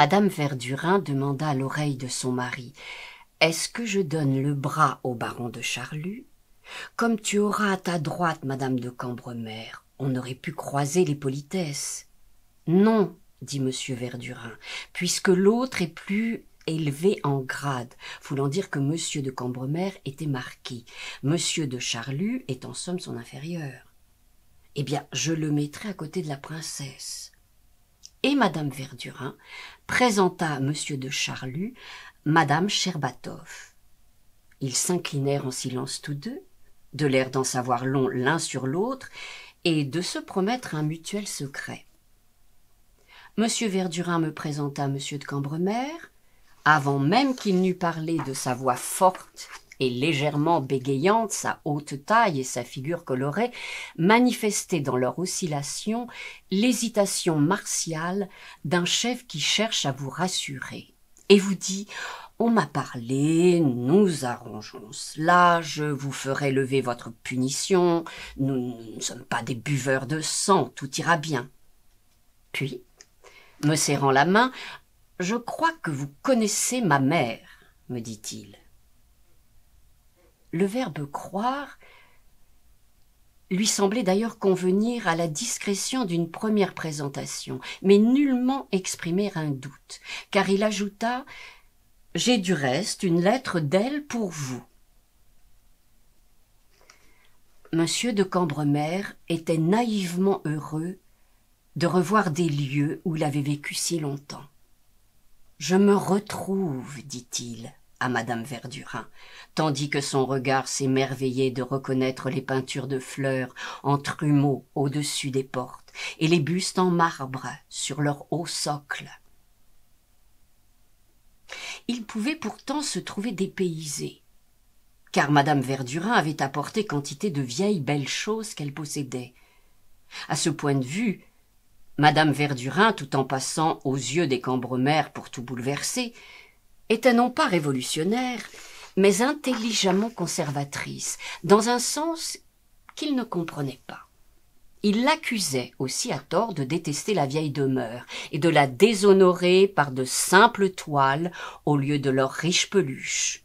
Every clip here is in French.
Madame Verdurin demanda à l'oreille de son mari Est-ce que je donne le bras au baron de Charlus Comme tu auras à ta droite Madame de Cambremer, on aurait pu croiser les politesses. Non, dit M. Verdurin, puisque l'autre est plus élevé en grade, voulant dire que M. de Cambremer était marquis, M. de Charlus est en somme son inférieur. Eh bien, je le mettrai à côté de la princesse et Madame Verdurin présenta à Monsieur de Charlus Madame Cherbatoff. Ils s'inclinèrent en silence tous deux, de l'air d'en savoir long l'un sur l'autre et de se promettre un mutuel secret. Monsieur Verdurin me présenta Monsieur de Cambremer. Avant même qu'il n'eût parlé de sa voix forte et légèrement bégayante, sa haute taille et sa figure colorée manifestaient dans leur oscillation l'hésitation martiale d'un chef qui cherche à vous rassurer et vous dit on m'a parlé, nous arrangeons cela, je vous ferai lever votre punition, nous ne sommes pas des buveurs de sang, tout ira bien. Puis, me serrant la main, je crois que vous connaissez ma mère, me dit-il. Le verbe croire lui semblait d'ailleurs convenir à la discrétion d'une première présentation, mais nullement exprimer un doute, car il ajouta J'ai du reste une lettre d'elle pour vous. Monsieur de Cambremer était naïvement heureux de revoir des lieux où il avait vécu si longtemps. Je me retrouve, dit-il à madame Verdurin, tandis que son regard s'émerveillait de reconnaître les peintures de fleurs en trumeaux au-dessus des portes et les bustes en marbre sur leur haut socle. Il pouvait pourtant se trouver dépaysé, car madame Verdurin avait apporté quantité de vieilles belles choses qu'elle possédait. À ce point de vue, madame Verdurin, tout en passant aux yeux des Cambremer pour tout bouleverser, était non pas révolutionnaire, mais intelligemment conservatrice, dans un sens qu'il ne comprenait pas. Il l'accusait aussi à tort de détester la vieille demeure et de la déshonorer par de simples toiles au lieu de leurs riches peluches.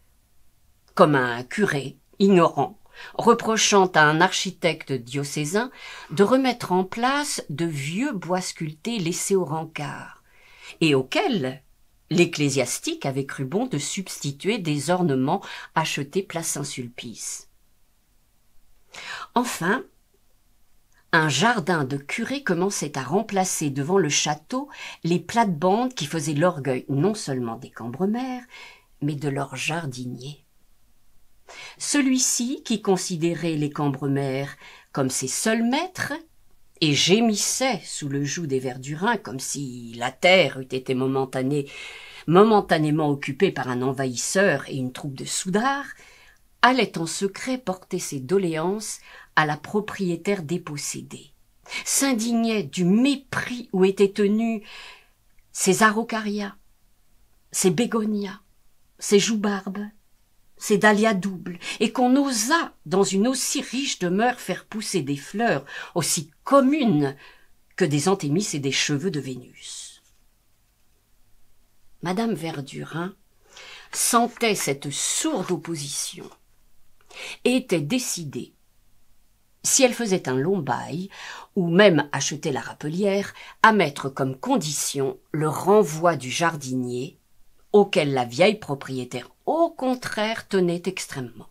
Comme un curé ignorant, reprochant à un architecte diocésain de remettre en place de vieux bois sculptés laissés au rencard, et auxquels L'ecclésiastique avait cru bon de substituer des ornements achetés place Saint-Sulpice. Enfin, un jardin de curés commençait à remplacer devant le château les plates-bandes qui faisaient l'orgueil non seulement des Cambremer, mais de leurs jardiniers. Celui-ci, qui considérait les Cambremer comme ses seuls maîtres, et gémissait sous le joug des Verdurins comme si la terre eût été momentanée, momentanément occupée par un envahisseur et une troupe de soudards, allait en secret porter ses doléances à la propriétaire dépossédée, s'indignait du mépris où étaient tenus ses arocarias, ses bégonias, ses joubarbes, c'est dahlias doubles, et qu'on osa, dans une aussi riche demeure, faire pousser des fleurs aussi communes que des antémis et des cheveux de Vénus. Madame Verdurin sentait cette sourde opposition et était décidée, si elle faisait un long bail, ou même achetait la rappelière, à mettre comme condition le renvoi du jardinier auquel la vieille propriétaire au contraire tenait extrêmement.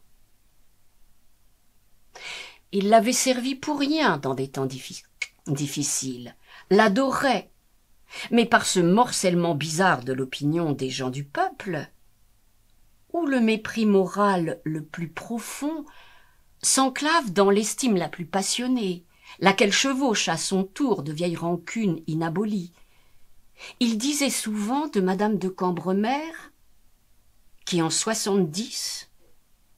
Il l'avait servi pour rien dans des temps difficiles, l'adorait, mais par ce morcellement bizarre de l'opinion des gens du peuple, où le mépris moral le plus profond s'enclave dans l'estime la plus passionnée, laquelle chevauche à son tour de vieilles rancunes inabolies. Il disait souvent de madame de Cambremer qui en 70,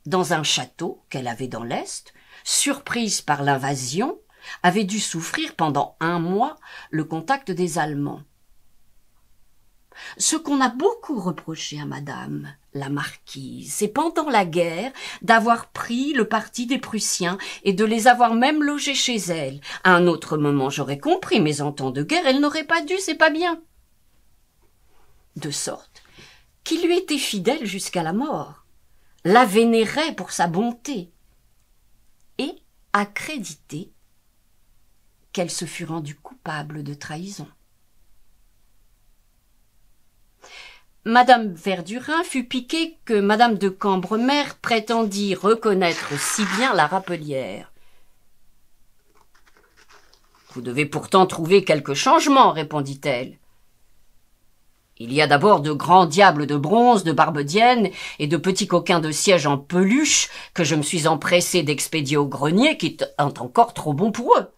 dans un château qu'elle avait dans l'Est, surprise par l'invasion, avait dû souffrir pendant un mois le contact des Allemands. Ce qu'on a beaucoup reproché à Madame la Marquise, c'est pendant la guerre d'avoir pris le parti des Prussiens et de les avoir même logés chez elle. À un autre moment j'aurais compris, mais en temps de guerre elle n'aurait pas dû, c'est pas bien. De sorte qui lui était fidèle jusqu'à la mort, la vénérait pour sa bonté, et accréditait qu'elle se fût rendue coupable de trahison. Madame Verdurin fut piquée que Madame de Cambremer prétendit reconnaître si bien la Rappelière. Vous devez pourtant trouver quelque changement, répondit-elle. Il y a d'abord de grands diables de bronze, de barbedienne et de petits coquins de siège en peluche que je me suis empressé d'expédier au grenier qui est encore trop bon pour eux.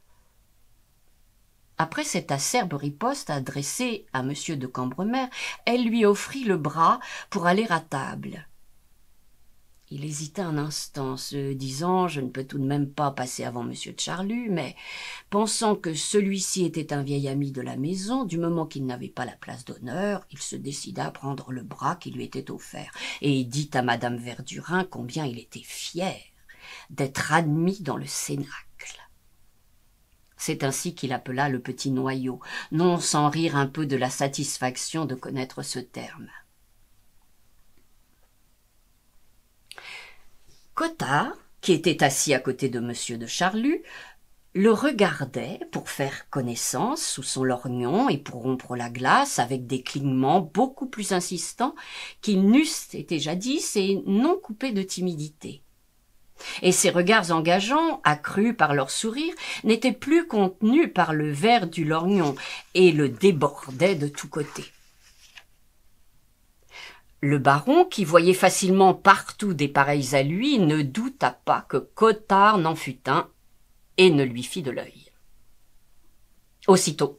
Après cette acerbe riposte adressée à Monsieur de Cambremer, elle lui offrit le bras pour aller à table. Il hésita un instant, se disant Je ne peux tout de même pas passer avant M. de Charlus, mais pensant que celui-ci était un vieil ami de la maison, du moment qu'il n'avait pas la place d'honneur, il se décida à prendre le bras qui lui était offert, et dit à madame Verdurin combien il était fier d'être admis dans le Cénacle. C'est ainsi qu'il appela le petit noyau, non sans rire un peu de la satisfaction de connaître ce terme. Cotard, qui était assis à côté de Monsieur de Charlus, le regardait pour faire connaissance sous son lorgnon et pour rompre la glace avec des clignements beaucoup plus insistants qu'ils n'eussent été jadis et non coupés de timidité. Et ses regards engageants, accrus par leur sourire, n'étaient plus contenus par le verre du lorgnon et le débordaient de tous côtés. Le baron, qui voyait facilement partout des pareils à lui, ne douta pas que Cottard n'en fût un et ne lui fit de l'œil. Aussitôt,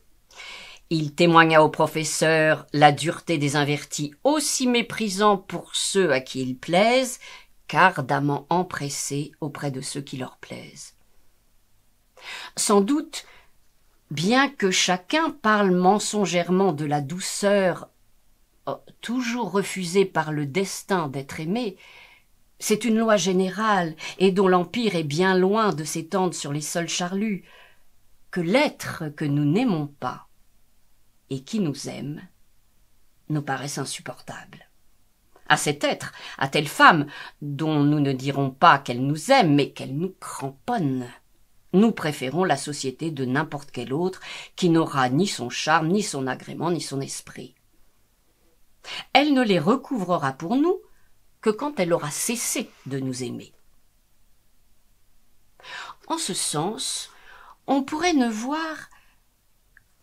il témoigna au professeur la dureté des invertis, aussi méprisant pour ceux à qui ils plaisent qu'ardemment empressés auprès de ceux qui leur plaisent. Sans doute, bien que chacun parle mensongèrement de la douceur euh, toujours refusé par le destin d'être aimé, c'est une loi générale, et dont l'empire est bien loin de s'étendre sur les sols charlus, que l'être que nous n'aimons pas, et qui nous aime, nous paraissent insupportable. À cet être, à telle femme, dont nous ne dirons pas qu'elle nous aime, mais qu'elle nous cramponne. Nous préférons la société de n'importe quel autre, qui n'aura ni son charme, ni son agrément, ni son esprit. Elle ne les recouvrera pour nous que quand elle aura cessé de nous aimer. En ce sens, on pourrait ne voir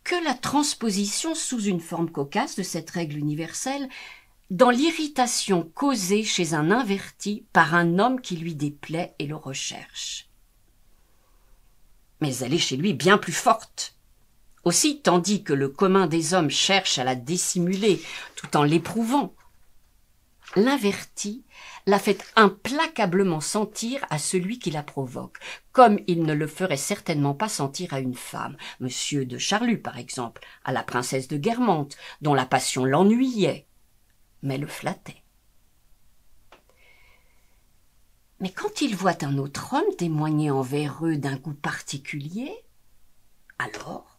que la transposition sous une forme cocasse de cette règle universelle dans l'irritation causée chez un inverti par un homme qui lui déplaît et le recherche. Mais elle est chez lui bien plus forte. Aussi, tandis que le commun des hommes cherche à la dissimuler tout en l'éprouvant, l'inverti la fait implacablement sentir à celui qui la provoque, comme il ne le ferait certainement pas sentir à une femme, monsieur de Charlus par exemple, à la princesse de Guermantes, dont la passion l'ennuyait, mais le flattait. Mais quand il voit un autre homme témoigner envers eux d'un goût particulier, alors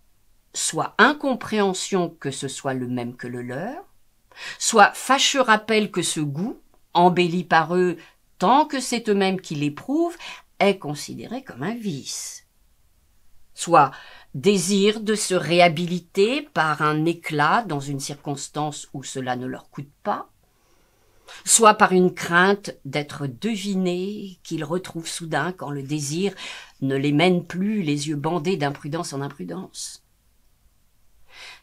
soit incompréhension que ce soit le même que le leur, soit fâcheux rappel que ce goût, embelli par eux tant que c'est eux-mêmes qui l'éprouvent, est considéré comme un vice. Soit désir de se réhabiliter par un éclat dans une circonstance où cela ne leur coûte pas, soit par une crainte d'être deviné qu'ils retrouvent soudain quand le désir ne les mène plus les yeux bandés d'imprudence en imprudence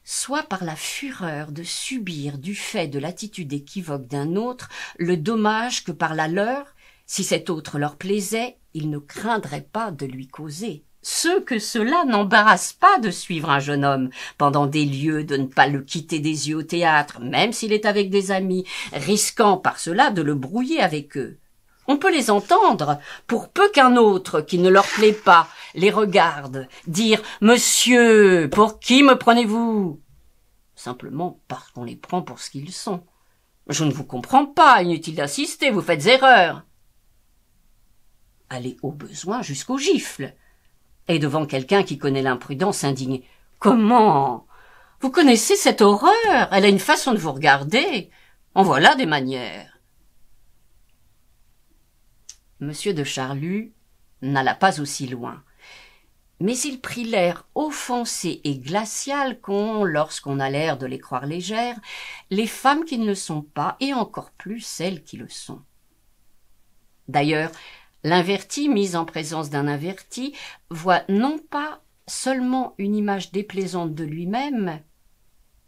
soit par la fureur de subir du fait de l'attitude équivoque d'un autre le dommage que par la leur, si cet autre leur plaisait, ils ne craindraient pas de lui causer. Ceux que cela n'embarrasse pas de suivre un jeune homme pendant des lieux, de ne pas le quitter des yeux au théâtre, même s'il est avec des amis, risquant par cela de le brouiller avec eux. On peut les entendre, pour peu qu'un autre qui ne leur plaît pas les regarde, dire Monsieur, pour qui me prenez-vous Simplement parce qu'on les prend pour ce qu'ils sont. Je ne vous comprends pas, inutile d'insister, vous faites erreur. Allez au besoin jusqu'au gifle. Et devant quelqu'un qui connaît l'imprudence, indignée. »« Comment Vous connaissez cette horreur Elle a une façon de vous regarder. En voilà des manières. Monsieur de Charlus n'alla pas aussi loin mais il prit l'air offensé et glacial qu'ont, lorsqu'on a l'air de les croire légères, les femmes qui ne le sont pas, et encore plus celles qui le sont. D'ailleurs, l'inverti, mis en présence d'un inverti, voit non pas seulement une image déplaisante de lui-même,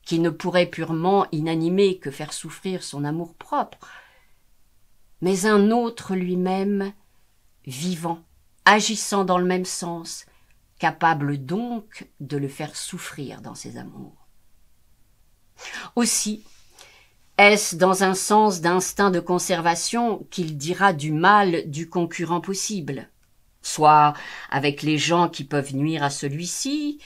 qui ne pourrait purement inanimer que faire souffrir son amour-propre, mais un autre lui-même, vivant, agissant dans le même sens, capable donc de le faire souffrir dans ses amours. Aussi, est-ce dans un sens d'instinct de conservation qu'il dira du mal du concurrent possible, soit avec les gens qui peuvent nuire à celui-ci,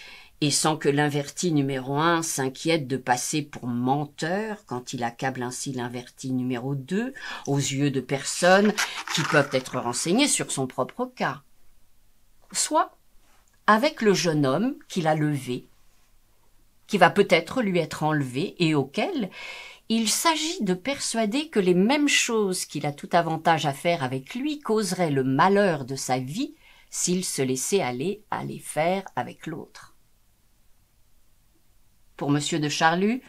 et sans que l'inverti numéro un s'inquiète de passer pour menteur quand il accable ainsi l'inverti numéro deux aux yeux de personnes qui peuvent être renseignées sur son propre cas. Soit avec le jeune homme qu'il a levé, qui va peut-être lui être enlevé et auquel il s'agit de persuader que les mêmes choses qu'il a tout avantage à faire avec lui causeraient le malheur de sa vie s'il se laissait aller à les faire avec l'autre. Pour M. de Charlus,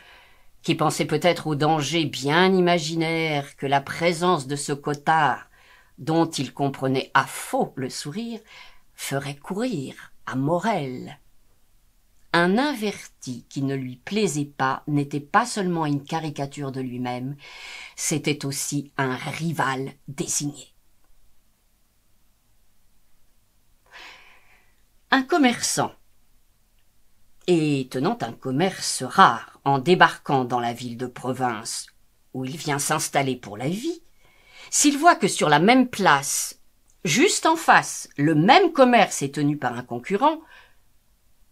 qui pensait peut-être au danger bien imaginaire que la présence de ce cotard, dont il comprenait à faux le sourire, ferait courir Morel. Un inverti qui ne lui plaisait pas n'était pas seulement une caricature de lui-même, c'était aussi un rival désigné. Un commerçant, et tenant un commerce rare en débarquant dans la ville de province où il vient s'installer pour la vie, s'il voit que sur la même place Juste en face, le même commerce est tenu par un concurrent.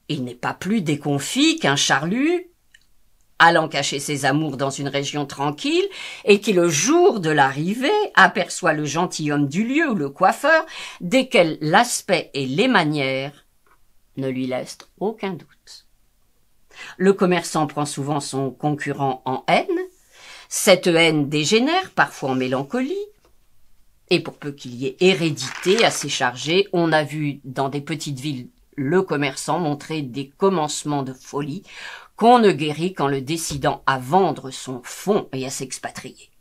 Il n'est pas plus déconfit qu'un charlu allant cacher ses amours dans une région tranquille, et qui, le jour de l'arrivée, aperçoit le gentilhomme du lieu ou le coiffeur, desquels l'aspect et les manières ne lui laissent aucun doute. Le commerçant prend souvent son concurrent en haine, cette haine dégénère parfois en mélancolie, et pour peu qu'il y ait hérédité assez chargée, on a vu dans des petites villes le commerçant montrer des commencements de folie qu'on ne guérit qu'en le décidant à vendre son fonds et à s'expatrier.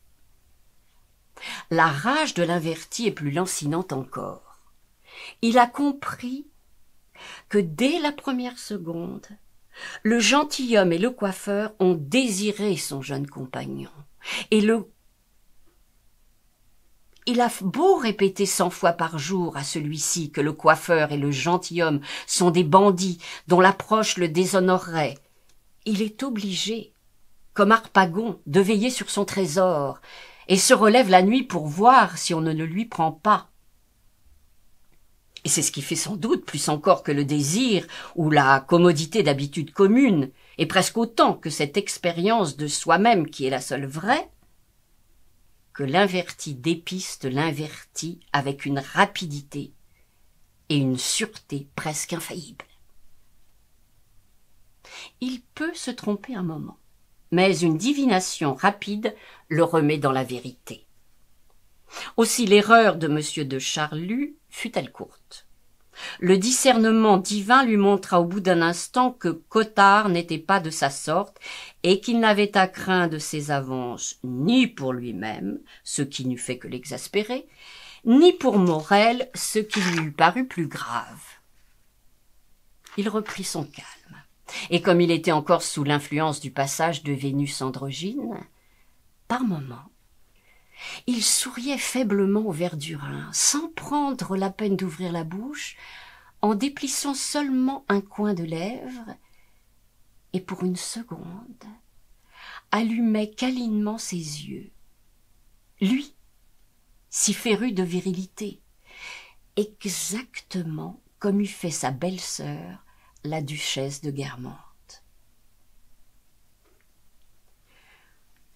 La rage de l'inverti est plus lancinante encore. Il a compris que dès la première seconde, le gentilhomme et le coiffeur ont désiré son jeune compagnon, et le il a beau répéter cent fois par jour à celui-ci que le coiffeur et le gentilhomme sont des bandits dont l'approche le déshonorerait. Il est obligé, comme Arpagon, de veiller sur son trésor, et se relève la nuit pour voir si on ne le lui prend pas. Et c'est ce qui fait sans doute plus encore que le désir ou la commodité d'habitude commune, et presque autant que cette expérience de soi-même qui est la seule vraie, que l'inverti dépiste l'inverti avec une rapidité et une sûreté presque infaillible. Il peut se tromper un moment, mais une divination rapide le remet dans la vérité. Aussi l'erreur de M. de Charlus fut-elle courte. Le discernement divin lui montra au bout d'un instant que Cotard n'était pas de sa sorte et qu'il n'avait à craindre de ses avances ni pour lui-même, ce qui n'eût fait que l'exaspérer, ni pour Morel, ce qui lui eût paru plus grave. Il reprit son calme, et comme il était encore sous l'influence du passage de Vénus androgyne, par moments, il souriait faiblement au verdurin, sans prendre la peine d'ouvrir la bouche, en déplissant seulement un coin de lèvre, et pour une seconde, allumait câlinement ses yeux. Lui, si féru de virilité, exactement comme eût fait sa belle-sœur, la duchesse de Guermantes.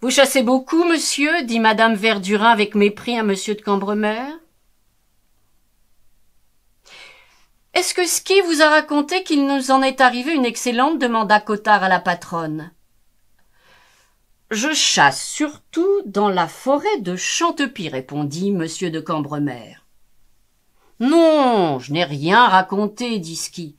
Vous chassez beaucoup, monsieur? dit madame Verdurin avec mépris à monsieur de Cambremer. Est-ce que Ski vous a raconté qu'il nous en est arrivé une excellente? demanda Cottard à la patronne. Je chasse surtout dans la forêt de Chantepie, répondit monsieur de Cambremer. Non, je n'ai rien raconté, dit Ski.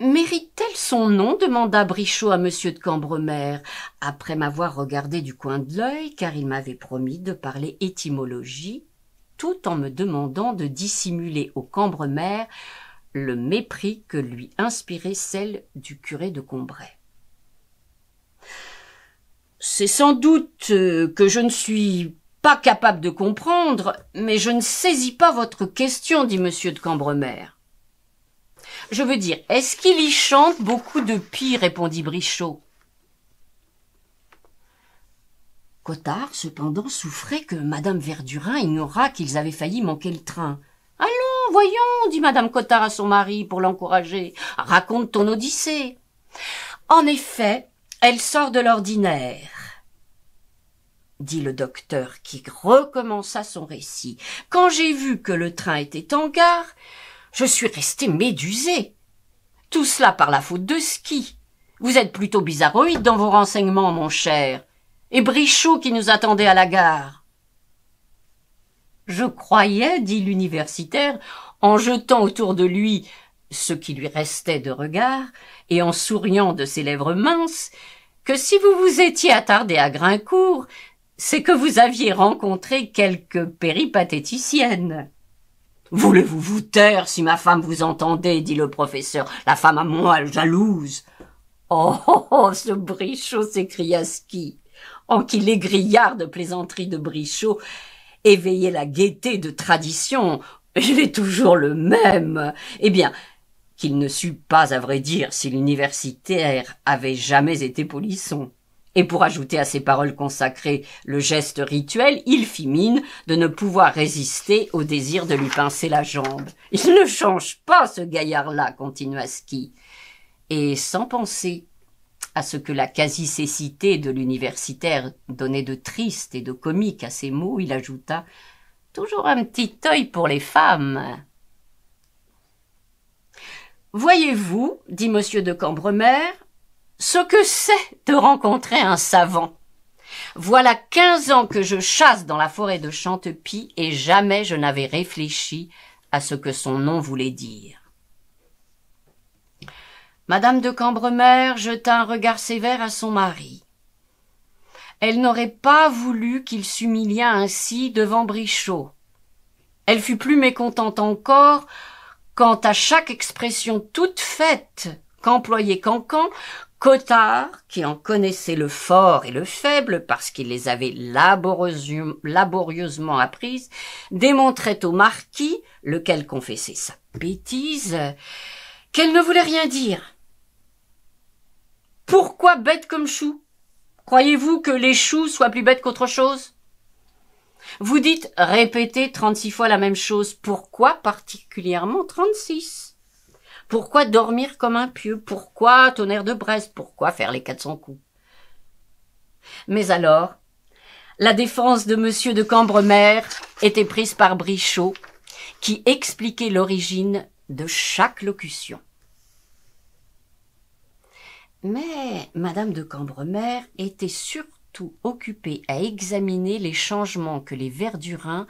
Mérite-t-elle son nom demanda Brichot à monsieur de Cambremer, après m'avoir regardé du coin de l'œil, car il m'avait promis de parler étymologie, tout en me demandant de dissimuler au Cambremer le mépris que lui inspirait celle du curé de Combray. C'est sans doute euh, que je ne suis pas capable de comprendre, mais je ne saisis pas votre question, dit monsieur de Cambremer. Je veux dire, est-ce qu'il y chante beaucoup de pis répondit Brichot. Cottard, cependant, souffrait que Madame Verdurin ignorât qu'ils avaient failli manquer le train. Allons, voyons, dit Madame Cottard à son mari pour l'encourager. Raconte ton odyssée. En effet, elle sort de l'ordinaire dit le docteur qui recommença son récit. Quand j'ai vu que le train était en gare, je suis resté médusé. Tout cela par la faute de ski. Vous êtes plutôt bizarroïde dans vos renseignements, mon cher. Et Brichot qui nous attendait à la gare. Je croyais, dit l'universitaire, en jetant autour de lui ce qui lui restait de regard, et en souriant de ses lèvres minces, que si vous vous étiez attardé à Grincourt, c'est que vous aviez rencontré quelque péripatéticienne. Voulez-vous vous taire si ma femme vous entendait dit le professeur. La femme à moi, jalouse. Oh, oh, oh ce Brichot s'écria Ski, en qui les grillards de plaisanterie de Brichot éveillaient la gaieté de tradition. Il est toujours le même. Eh bien, qu'il ne sut pas, à vrai dire, si l'universitaire avait jamais été polisson. Et pour ajouter à ces paroles consacrées le geste rituel, il fit mine de ne pouvoir résister au désir de lui pincer la jambe. Il ne change pas, ce gaillard-là, continua Ski. Et sans penser à ce que la quasi-cécité de l'universitaire donnait de triste et de comique à ces mots, il ajouta Toujours un petit œil pour les femmes. Voyez-vous, dit monsieur de Cambremer, ce que c'est de rencontrer un savant. Voilà quinze ans que je chasse dans la forêt de Chantepie et jamais je n'avais réfléchi à ce que son nom voulait dire. Madame de Cambremer jeta un regard sévère à son mari. Elle n'aurait pas voulu qu'il s'humiliât ainsi devant Brichot. Elle fut plus mécontente encore quant à chaque expression toute faite qu'employait Cancan Cotard, qui en connaissait le fort et le faible parce qu'il les avait laborieusement apprises, démontrait au marquis, lequel confessait sa bêtise, qu'elle ne voulait rien dire. Pourquoi bête comme chou Croyez-vous que les choux soient plus bêtes qu'autre chose Vous dites répéter 36 fois la même chose. Pourquoi particulièrement 36 pourquoi dormir comme un pieu Pourquoi tonnerre de Brest Pourquoi faire les 400 coups Mais alors, la défense de monsieur de Cambremer était prise par Brichot, qui expliquait l'origine de chaque locution. Mais madame de Cambremer était surtout occupée à examiner les changements que les Verdurins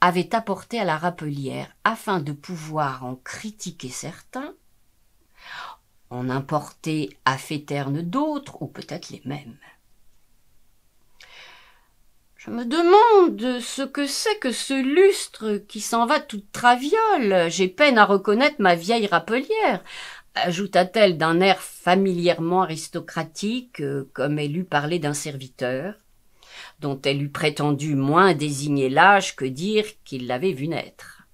avaient apportés à la Rappelière afin de pouvoir en critiquer certains en importer à Féterne d'autres, ou peut-être les mêmes. Je me demande ce que c'est que ce lustre qui s'en va toute traviole. J'ai peine à reconnaître ma vieille rappelière, ajouta-t-elle d'un air familièrement aristocratique, comme elle eût parlé d'un serviteur, dont elle eût prétendu moins désigner l'âge que dire qu'il l'avait vu naître.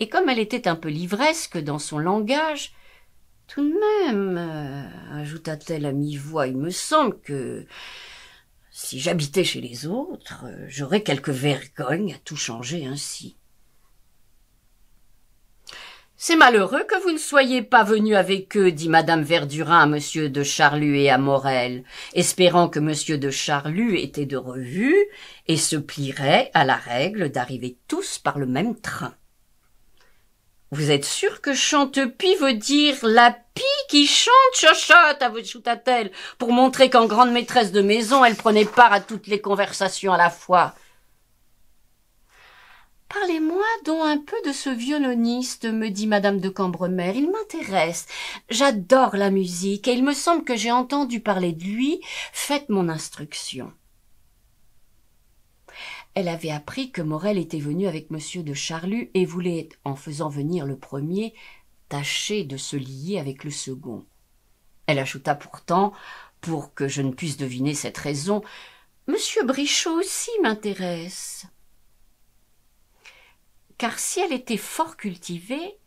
Et comme elle était un peu livresque dans son langage, tout de même, euh, ajouta-t-elle à mi-voix, il me semble que si j'habitais chez les autres, euh, j'aurais quelque vergogne à tout changer ainsi. C'est malheureux que vous ne soyez pas venu avec eux, dit madame Verdurin à monsieur de Charlus et à Morel, espérant que monsieur de Charlus était de revue et se plierait à la règle d'arriver tous par le même train. Vous êtes sûr que Chantepie veut dire la pie qui chante chochotte, à t elle pour montrer qu'en grande maîtresse de maison, elle prenait part à toutes les conversations à la fois. Parlez-moi donc un peu de ce violoniste, me dit madame de Cambremer. Il m'intéresse. J'adore la musique et il me semble que j'ai entendu parler de lui. Faites mon instruction. Elle avait appris que Morel était venu avec monsieur de Charlus et voulait, en faisant venir le premier, tâcher de se lier avec le second. Elle ajouta pourtant, pour que je ne puisse deviner cette raison, Monsieur Brichot aussi m'intéresse. Car si elle était fort cultivée,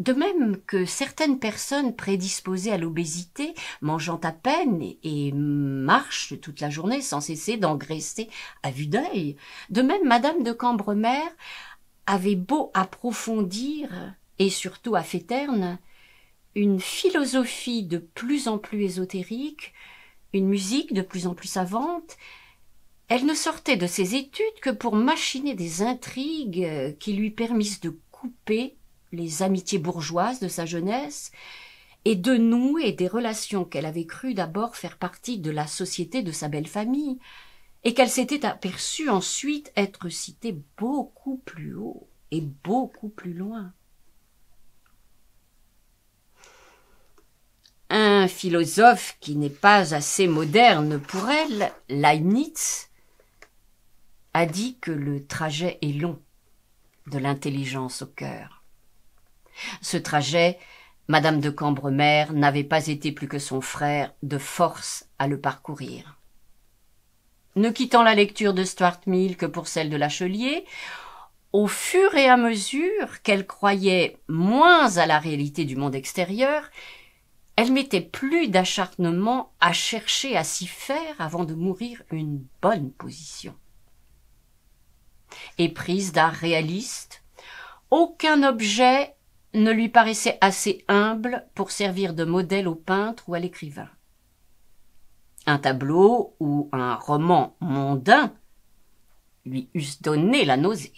de même que certaines personnes prédisposées à l'obésité, mangeant à peine et, marchent toute la journée sans cesser d'engraisser à vue d'œil, de même Madame de Cambremer avait beau approfondir et surtout à Féterne une philosophie de plus en plus ésotérique, une musique de plus en plus savante, elle ne sortait de ses études que pour machiner des intrigues qui lui permissent de couper les amitiés bourgeoises de sa jeunesse, et de nouer des relations qu'elle avait cru d'abord faire partie de la société de sa belle famille, et qu'elle s'était aperçue ensuite être citée beaucoup plus haut et beaucoup plus loin. Un philosophe qui n'est pas assez moderne pour elle, Leibniz, a dit que le trajet est long de l'intelligence au cœur. Ce trajet, Madame de Cambremer n'avait pas été plus que son frère de force à le parcourir. Ne quittant la lecture de Stuart Mill que pour celle de Lachelier, au fur et à mesure qu'elle croyait moins à la réalité du monde extérieur, elle mettait plus d'acharnement à chercher à s'y faire avant de mourir une bonne position. Éprise d'art réaliste, aucun objet ne lui paraissait assez humble pour servir de modèle au peintre ou à l'écrivain. Un tableau ou un roman mondain lui eussent donné la nausée.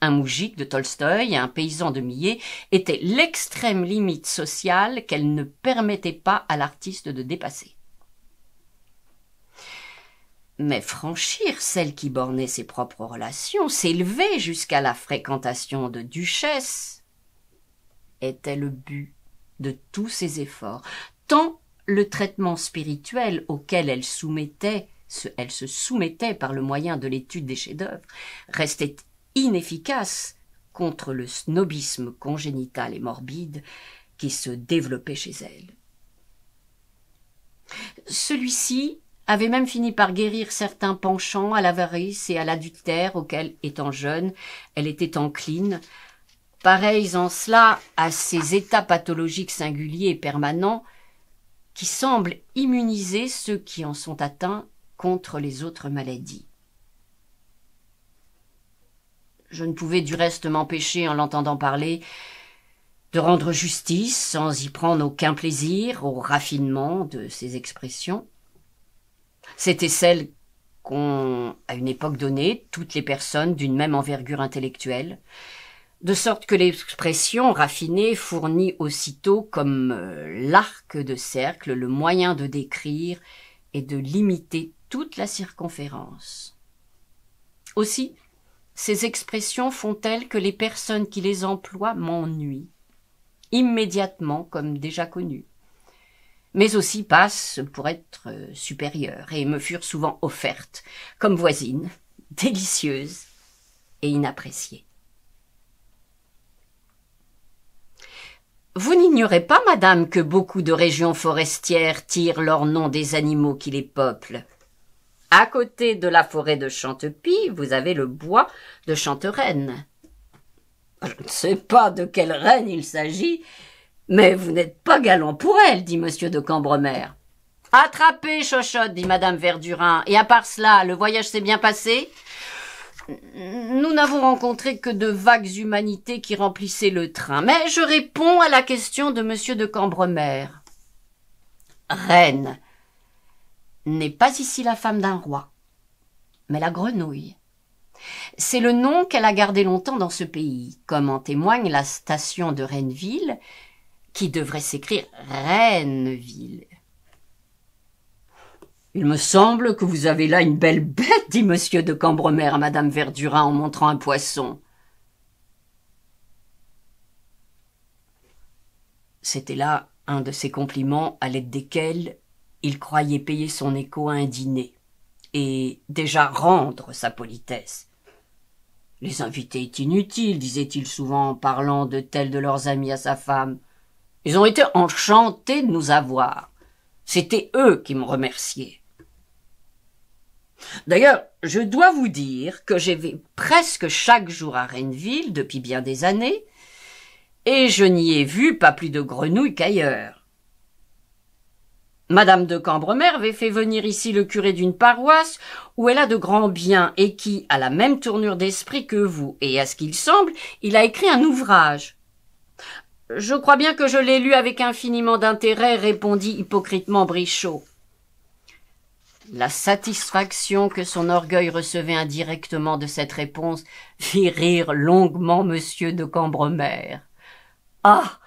Un moujik de Tolstoï et un paysan de Millet étaient l'extrême limite sociale qu'elle ne permettait pas à l'artiste de dépasser. Mais franchir celle qui bornait ses propres relations, s'élever jusqu'à la fréquentation de duchesses, était le but de tous ses efforts, tant le traitement spirituel auquel elle soumettait, elle se soumettait par le moyen de l'étude des chefs-d'œuvre, restait inefficace contre le snobisme congénital et morbide qui se développait chez elle. Celui-ci avait même fini par guérir certains penchants à l'avarice et à l'adultère auxquels, étant jeune, elle était encline, pareils en cela à ces états pathologiques singuliers et permanents qui semblent immuniser ceux qui en sont atteints contre les autres maladies. Je ne pouvais du reste m'empêcher, en l'entendant parler, de rendre justice, sans y prendre aucun plaisir, au raffinement de ses expressions. C'était celle qu'ont, à une époque donnée, toutes les personnes d'une même envergure intellectuelle, de sorte que l'expression raffinée fournit aussitôt comme euh, l'arc de cercle le moyen de décrire et de limiter toute la circonférence. Aussi, ces expressions font-elles que les personnes qui les emploient m'ennuient, immédiatement comme déjà connues, mais aussi passent pour être euh, supérieures et me furent souvent offertes comme voisines, délicieuses et inappréciées. Vous n'ignorez pas, madame, que beaucoup de régions forestières tirent leur nom des animaux qui les peuplent. À côté de la forêt de Chantepie, vous avez le bois de Chantereine. Je ne sais pas de quelle reine il s'agit, mais vous n'êtes pas galant pour elle, dit monsieur de Cambremer. Attrapez, Chochotte, dit madame Verdurin, et à part cela, le voyage s'est bien passé? nous n'avons rencontré que de vagues humanités qui remplissaient le train. Mais je réponds à la question de monsieur de Cambremer. Reine n'est pas ici la femme d'un roi, mais la grenouille. C'est le nom qu'elle a gardé longtemps dans ce pays, comme en témoigne la station de Renneville, qui devrait s'écrire Renneville. Il me semble que vous avez là une belle bête, dit monsieur de Cambremer à madame Verdurin en montrant un poisson. C'était là un de ces compliments à l'aide desquels il croyait payer son écho à un dîner, et déjà rendre sa politesse. Les invités est inutile, disait-il souvent en parlant de tels de leurs amis à sa femme. Ils ont été enchantés de nous avoir. C'était eux qui me remerciaient. D'ailleurs, je dois vous dire que j'ai presque chaque jour à Rennesville depuis bien des années, et je n'y ai vu pas plus de grenouilles qu'ailleurs. Madame de Cambremer avait fait venir ici le curé d'une paroisse où elle a de grands biens et qui a la même tournure d'esprit que vous, et à ce qu'il semble, il a écrit un ouvrage. Je crois bien que je l'ai lu avec infiniment d'intérêt, répondit hypocritement Brichot. La satisfaction que son orgueil recevait indirectement de cette réponse fit rire longuement monsieur de Cambremer. Ah.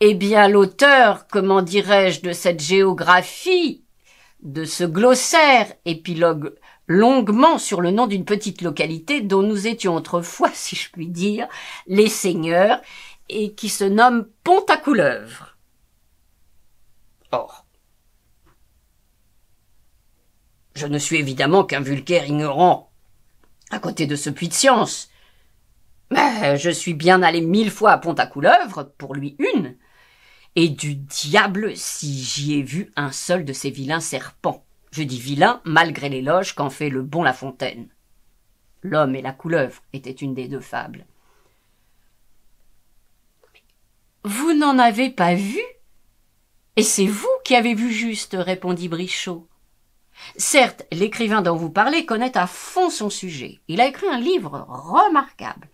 Eh bien l'auteur, comment dirais je, de cette géographie, de ce glossaire épilogue longuement sur le nom d'une petite localité dont nous étions autrefois, si je puis dire, les seigneurs, et qui se nomme Pont à Couleuvre. Or, Je ne suis évidemment qu'un vulgaire ignorant à côté de ce puits de science. Mais je suis bien allé mille fois à Pont-à-Couleuvre, pour lui une, et du diable si j'y ai vu un seul de ces vilains serpents. Je dis vilain, malgré l'éloge qu'en fait le bon La Fontaine. L'homme et la couleuvre étaient une des deux fables. Vous n'en avez pas vu Et c'est vous qui avez vu juste, répondit Brichot. Certes, l'écrivain dont vous parlez connaît à fond son sujet. Il a écrit un livre remarquable.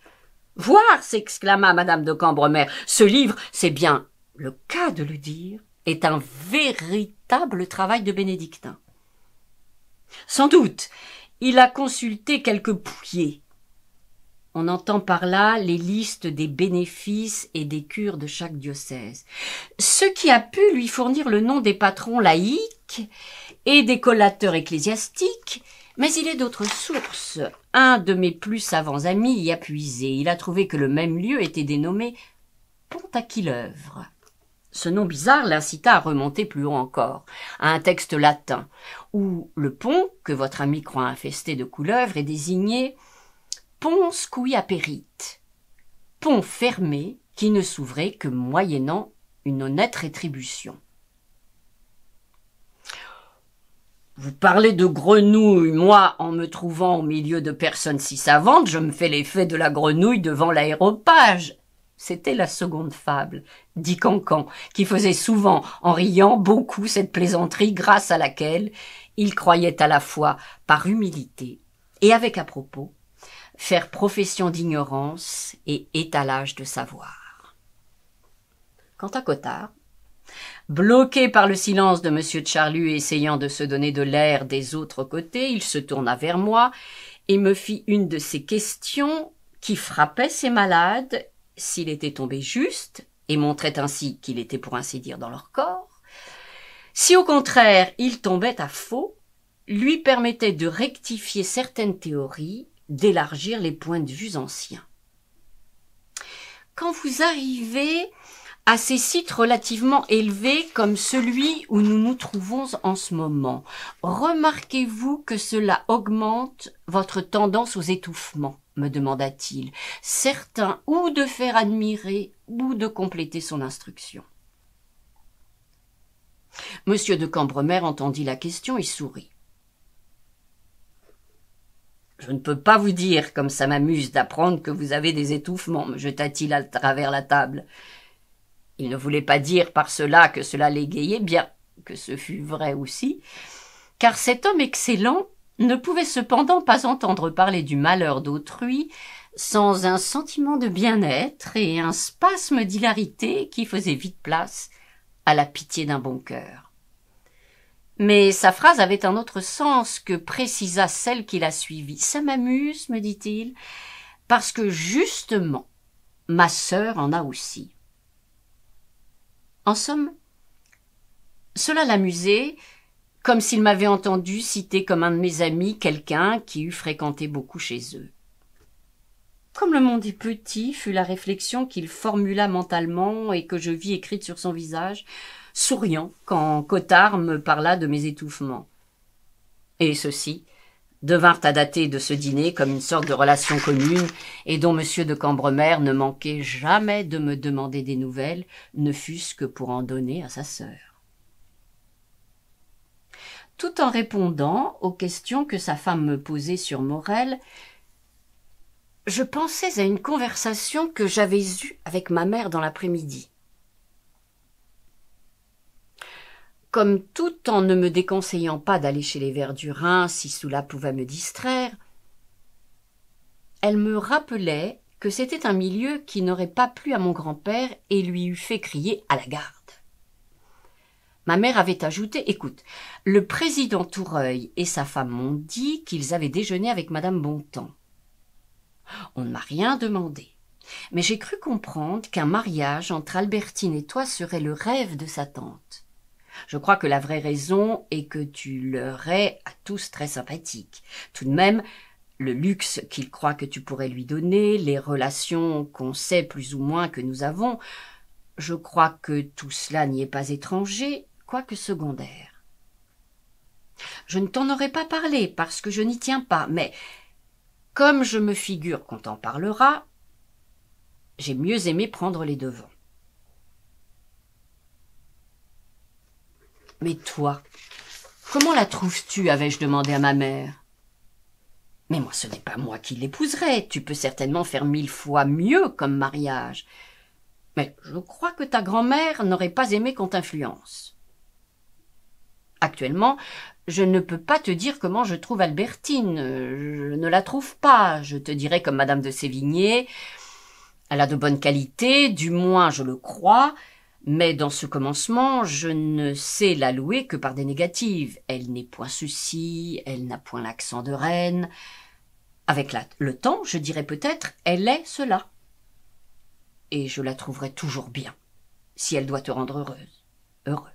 Voir, s'exclama madame de Cambremer, ce livre, c'est bien le cas de le dire, est un véritable travail de bénédictin. Sans doute, il a consulté quelques pouillés. On entend par là les listes des bénéfices et des cures de chaque diocèse. Ce qui a pu lui fournir le nom des patrons laïques et des collateurs ecclésiastiques, mais il est d'autres sources. Un de mes plus savants amis y a puisé. Il a trouvé que le même lieu était dénommé Pont à Ce nom bizarre l'incita à remonter plus haut encore, à un texte latin, où le pont, que votre ami croit infesté de couleuvres, est désigné Pont cui aperit, pont fermé qui ne s'ouvrait que moyennant une honnête rétribution. Vous parlez de grenouille, moi, en me trouvant au milieu de personnes si savantes, je me fais l'effet de la grenouille devant l'aéropage. C'était la seconde fable, dit Cancan, qui faisait souvent, en riant beaucoup, cette plaisanterie grâce à laquelle il croyait à la fois, par humilité et avec à propos, faire profession d'ignorance et étalage de savoir. Quant à Cotard, Bloqué par le silence de M. Charlu essayant de se donner de l'air des autres côtés, il se tourna vers moi et me fit une de ces questions qui frappaient ces malades s'il était tombé juste et montrait ainsi qu'il était pour ainsi dire dans leur corps. Si au contraire il tombait à faux, lui permettait de rectifier certaines théories, d'élargir les points de vue anciens. Quand vous arrivez à ces sites relativement élevés comme celui où nous nous trouvons en ce moment. Remarquez-vous que cela augmente votre tendance aux étouffements me demanda-t-il, certain ou de faire admirer ou de compléter son instruction. Monsieur de Cambremer entendit la question et sourit. Je ne peux pas vous dire comme ça m'amuse d'apprendre que vous avez des étouffements, me jeta-t-il à travers la table. Il ne voulait pas dire par cela que cela l'égayait, bien que ce fût vrai aussi, car cet homme excellent ne pouvait cependant pas entendre parler du malheur d'autrui sans un sentiment de bien-être et un spasme d'hilarité qui faisait vite place à la pitié d'un bon cœur. Mais sa phrase avait un autre sens que précisa celle qui la suivit. Ça m'amuse, me dit-il, parce que justement, ma sœur en a aussi. En somme, cela l'amusait, comme s'il m'avait entendu citer comme un de mes amis quelqu'un qui eût fréquenté beaucoup chez eux. Comme le monde est petit, fut la réflexion qu'il formula mentalement et que je vis écrite sur son visage, souriant quand Cotard me parla de mes étouffements. Et ceci, devinrent à dater de ce dîner comme une sorte de relation commune, et dont monsieur de Cambremer ne manquait jamais de me demander des nouvelles, ne fût-ce que pour en donner à sa sœur. Tout en répondant aux questions que sa femme me posait sur Morel, je pensais à une conversation que j'avais eue avec ma mère dans l'après-midi. comme tout en ne me déconseillant pas d'aller chez les Verdurins si cela pouvait me distraire, elle me rappelait que c'était un milieu qui n'aurait pas plu à mon grand-père et lui eût fait crier à la garde. Ma mère avait ajouté Écoute, le président Toureuil et sa femme m'ont dit qu'ils avaient déjeuné avec Madame Bontemps. On ne m'a rien demandé, mais j'ai cru comprendre qu'un mariage entre Albertine et toi serait le rêve de sa tante. Je crois que la vraie raison est que tu leur es à tous très sympathique. Tout de même, le luxe qu'il croit que tu pourrais lui donner, les relations qu'on sait plus ou moins que nous avons, je crois que tout cela n'y est pas étranger, quoique secondaire. Je ne t'en aurais pas parlé parce que je n'y tiens pas, mais comme je me figure qu'on t'en parlera, j'ai mieux aimé prendre les devants. Mais toi, comment la trouves-tu avais-je demandé à ma mère. Mais moi, ce n'est pas moi qui l'épouserai. Tu peux certainement faire mille fois mieux comme mariage. Mais je crois que ta grand-mère n'aurait pas aimé qu'on t'influence. Actuellement, je ne peux pas te dire comment je trouve Albertine. Je ne la trouve pas. Je te dirai comme Madame de Sévigné. Elle a de bonnes qualités, du moins je le crois. Mais dans ce commencement, je ne sais la louer que par des négatives. Elle n'est point ceci, elle n'a point l'accent de reine. Avec le temps, je dirais peut-être, elle est cela. Et je la trouverai toujours bien, si elle doit te rendre heureuse, heureux.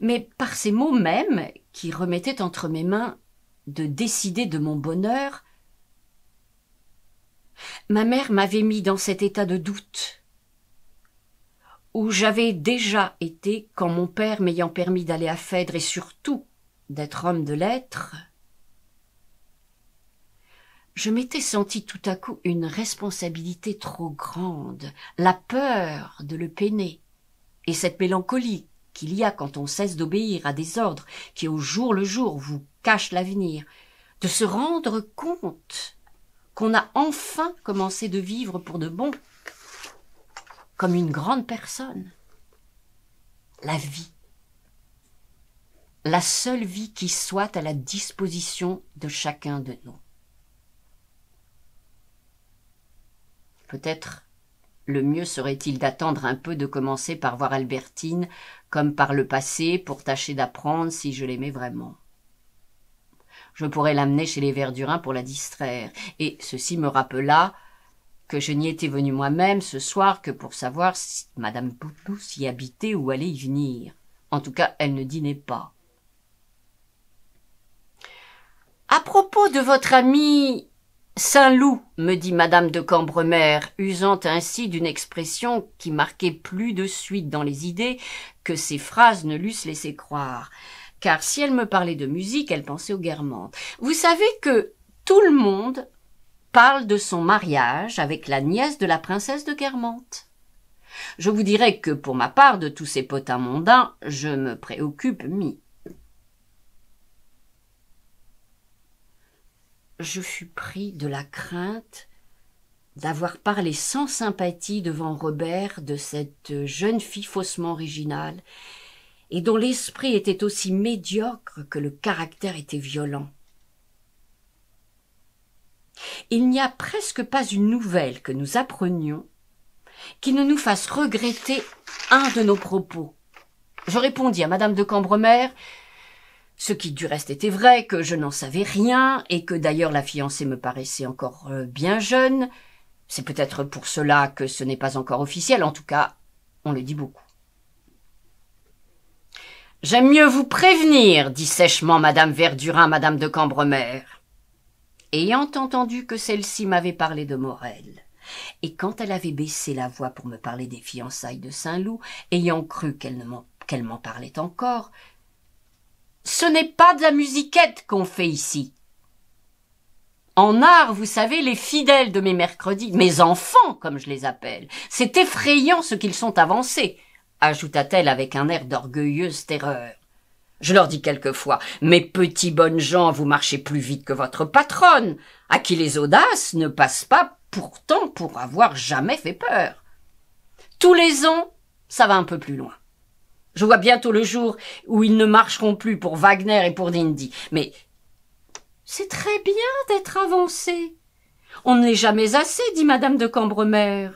Mais par ces mots mêmes, qui remettaient entre mes mains de décider de mon bonheur, ma mère m'avait mis dans cet état de doute, où j'avais déjà été quand mon père m'ayant permis d'aller à Phèdre et surtout d'être homme de lettres, je m'étais senti tout à coup une responsabilité trop grande, la peur de le peiner, et cette mélancolie qu'il y a quand on cesse d'obéir à des ordres qui au jour le jour vous cachent l'avenir, de se rendre compte qu'on a enfin commencé de vivre pour de bons comme une grande personne. La vie. La seule vie qui soit à la disposition de chacun de nous. Peut-être le mieux serait-il d'attendre un peu de commencer par voir Albertine comme par le passé pour tâcher d'apprendre si je l'aimais vraiment. Je pourrais l'amener chez les Verdurins pour la distraire, et ceci me rappela que je n'y étais venu moi-même ce soir que pour savoir si Madame Poutou s'y habitait ou allait y venir. En tout cas, elle ne dînait pas. À propos de votre ami Saint-Loup, me dit Madame de Cambremer, usant ainsi d'une expression qui marquait plus de suite dans les idées que ses phrases ne l'eussent laissé croire. Car si elle me parlait de musique, elle pensait aux guermantes. Vous savez que tout le monde parle de son mariage avec la nièce de la princesse de Guermantes. Je vous dirai que pour ma part de tous ces potins mondains, je me préoccupe mi. Je fus pris de la crainte d'avoir parlé sans sympathie devant Robert de cette jeune fille faussement originale et dont l'esprit était aussi médiocre que le caractère était violent. Il n'y a presque pas une nouvelle que nous apprenions qui ne nous fasse regretter un de nos propos. Je répondis à madame de Cambremer, ce qui du reste était vrai, que je n'en savais rien, et que d'ailleurs la fiancée me paraissait encore euh, bien jeune. C'est peut-être pour cela que ce n'est pas encore officiel, en tout cas, on le dit beaucoup. J'aime mieux vous prévenir, dit sèchement madame Verdurin, madame de Cambremer ayant entendu que celle-ci m'avait parlé de Morel. Et quand elle avait baissé la voix pour me parler des fiançailles de Saint-Loup, ayant cru qu'elle m'en parlait encore, ce n'est pas de la musiquette qu'on fait ici. En art, vous savez, les fidèles de mes mercredis, mes enfants, comme je les appelle, c'est effrayant ce qu'ils sont avancés, ajouta-t-elle avec un air d'orgueilleuse terreur. Je leur dis quelquefois, mes petits bonnes gens, vous marchez plus vite que votre patronne, à qui les audaces ne passent pas pourtant pour avoir jamais fait peur. Tous les ans, ça va un peu plus loin. Je vois bientôt le jour où ils ne marcheront plus pour Wagner et pour Dindy. Mais c'est très bien d'être avancé. On n'est jamais assez, dit madame de Cambremer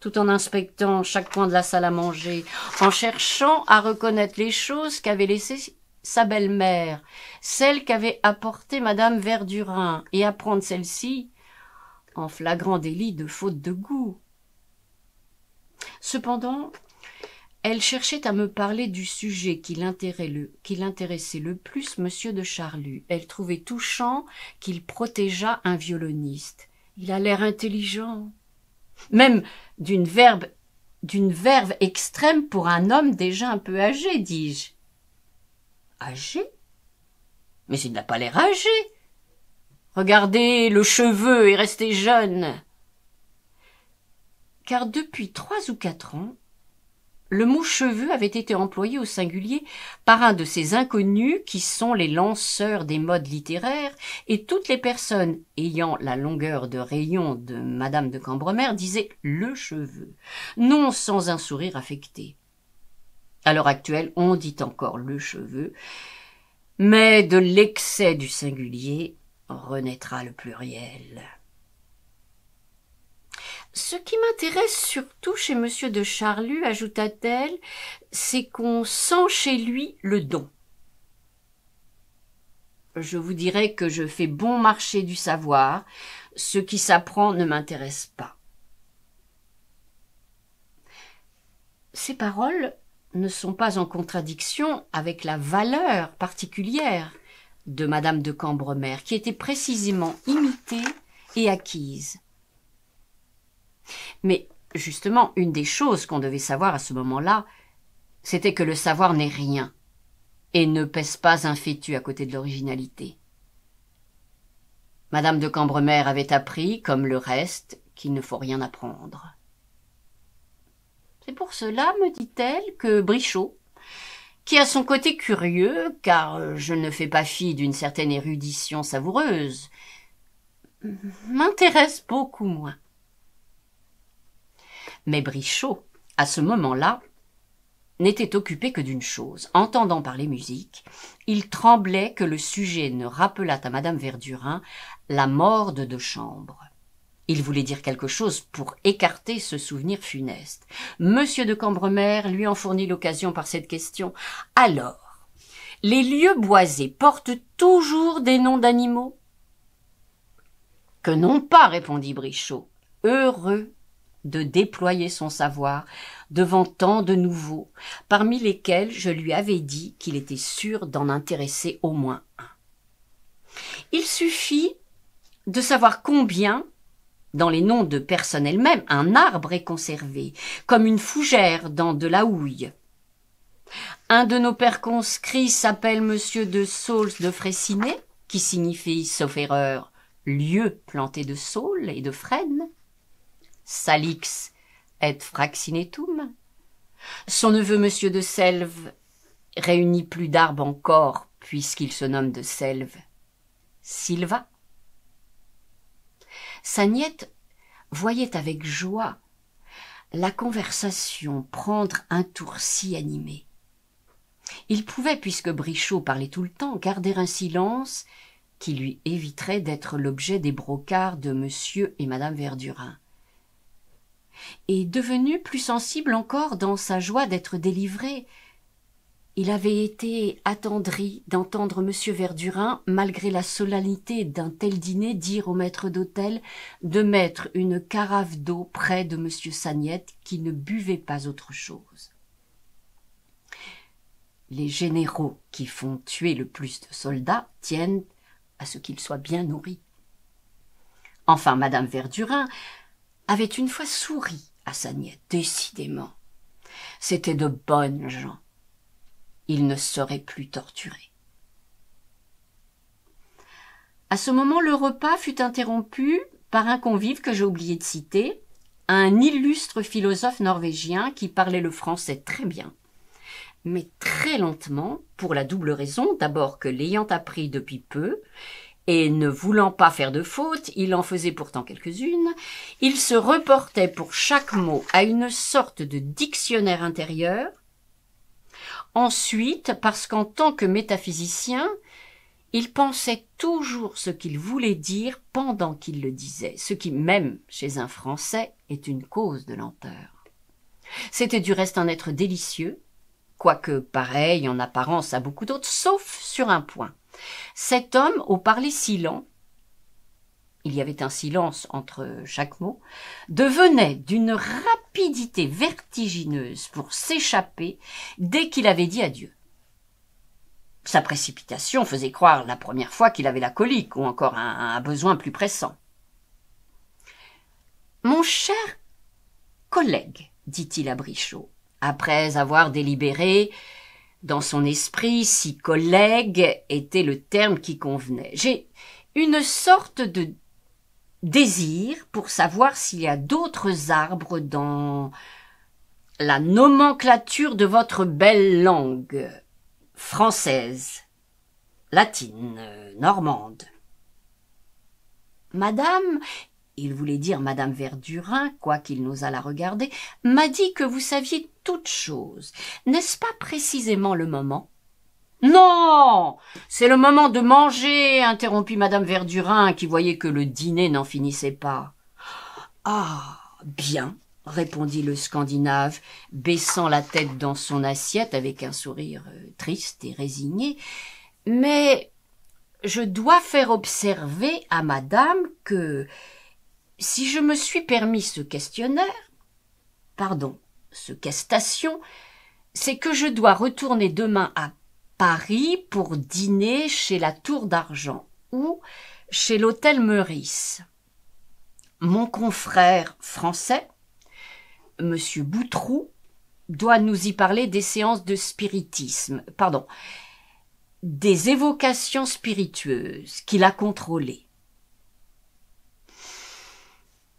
tout en inspectant chaque coin de la salle à manger, en cherchant à reconnaître les choses qu'avait laissées sa belle-mère, celles qu'avait apportées Madame Verdurin, et à prendre celle-ci en flagrant délit de faute de goût. Cependant, elle cherchait à me parler du sujet qui l'intéressait le, plus, monsieur de Charlus. Elle trouvait touchant qu'il protégeât un violoniste. Il a l'air intelligent, même d'une verbe d'une verve extrême pour un homme déjà un peu âgé, dis-je. Âgé Mais il n'a pas l'air âgé. Regardez, le cheveu et restez jeune. Car depuis trois ou quatre ans, le mot cheveux avait été employé au singulier par un de ces inconnus qui sont les lanceurs des modes littéraires, et toutes les personnes ayant la longueur de rayon de madame de Cambremer disaient le cheveu, non sans un sourire affecté. À l'heure actuelle, on dit encore le cheveu, mais de l'excès du singulier renaîtra le pluriel. Ce qui m'intéresse surtout chez monsieur de Charlus, ajouta-t-elle, c'est qu'on sent chez lui le don. Je vous dirais que je fais bon marché du savoir, ce qui s'apprend ne m'intéresse pas. Ces paroles ne sont pas en contradiction avec la valeur particulière de madame de Cambremer, qui était précisément imitée et acquise. Mais justement, une des choses qu'on devait savoir à ce moment-là, c'était que le savoir n'est rien et ne pèse pas un fétu à côté de l'originalité. Madame de Cambremer avait appris, comme le reste, qu'il ne faut rien apprendre. C'est pour cela, me dit-elle, que Brichot, qui a son côté curieux, car je ne fais pas fi d'une certaine érudition savoureuse, m'intéresse beaucoup moins. Mais Brichot, à ce moment-là, n'était occupé que d'une chose. Entendant parler musique, il tremblait que le sujet ne rappelât à madame Verdurin la mort de deux chambres. Il voulait dire quelque chose pour écarter ce souvenir funeste. Monsieur de Cambremer lui en fournit l'occasion par cette question. Alors, les lieux boisés portent toujours des noms d'animaux? Que non pas, répondit Brichot. Heureux de déployer son savoir devant tant de nouveaux, parmi lesquels je lui avais dit qu'il était sûr d'en intéresser au moins un. Il suffit de savoir combien, dans les noms de personnes elles-mêmes, un arbre est conservé, comme une fougère dans de la houille. Un de nos pères conscrits s'appelle Monsieur de Sauls de Fraissinet, qui signifie, sauf erreur, lieu planté de saules et de frênes. Salix et Fraxinetum. Son neveu monsieur de Selve réunit plus d'arbres encore, puisqu'il se nomme de Selve Silva. Sa niète voyait avec joie la conversation prendre un tour si animé. Il pouvait, puisque Brichot parlait tout le temps, garder un silence qui lui éviterait d'être l'objet des brocards de monsieur et madame Verdurin et devenu plus sensible encore dans sa joie d'être délivré. Il avait été attendri d'entendre M. Verdurin, malgré la solennité d'un tel dîner, dire au maître d'hôtel de mettre une carafe d'eau près de M. Sagnette, qui ne buvait pas autre chose. Les généraux qui font tuer le plus de soldats tiennent à ce qu'ils soient bien nourris. Enfin, Mme Verdurin avait une fois souri à sa nièce, décidément. C'étaient de bonnes gens. Ils ne seraient plus torturés. À ce moment, le repas fut interrompu par un convive que j'ai oublié de citer, un illustre philosophe norvégien qui parlait le français très bien, mais très lentement, pour la double raison d'abord que l'ayant appris depuis peu, et ne voulant pas faire de fautes, il en faisait pourtant quelques-unes, il se reportait pour chaque mot à une sorte de dictionnaire intérieur. Ensuite, parce qu'en tant que métaphysicien, il pensait toujours ce qu'il voulait dire pendant qu'il le disait, ce qui, même chez un Français, est une cause de lenteur. C'était du reste un être délicieux, quoique pareil en apparence à beaucoup d'autres, sauf sur un point. Cet homme, au parler si lent, il y avait un silence entre chaque mot, devenait d'une rapidité vertigineuse pour s'échapper dès qu'il avait dit adieu. Sa précipitation faisait croire la première fois qu'il avait la colique ou encore un, un besoin plus pressant. Mon cher collègue, dit-il à Brichot, après avoir délibéré, dans son esprit, si collègue était le terme qui convenait. J'ai une sorte de désir pour savoir s'il y a d'autres arbres dans la nomenclature de votre belle langue française, latine, euh, normande. Madame il voulait dire madame Verdurin, quoiqu'il n'osât la regarder, m'a dit que vous saviez toute chose. N'est-ce pas précisément le moment non C'est le moment de manger, interrompit madame Verdurin, qui voyait que le dîner n'en finissait pas. Ah. Bien, répondit le Scandinave, baissant la tête dans son assiette avec un sourire euh, triste et résigné. Mais je dois faire observer à madame que si je me suis permis ce questionnaire, pardon, ce castation, c'est que je dois retourner demain à Paris pour dîner chez la Tour d'Argent ou chez l'hôtel Meurice. Mon confrère français, M. Boutroux, doit nous y parler des séances de spiritisme, pardon, des évocations spiritueuses qu'il a contrôlées.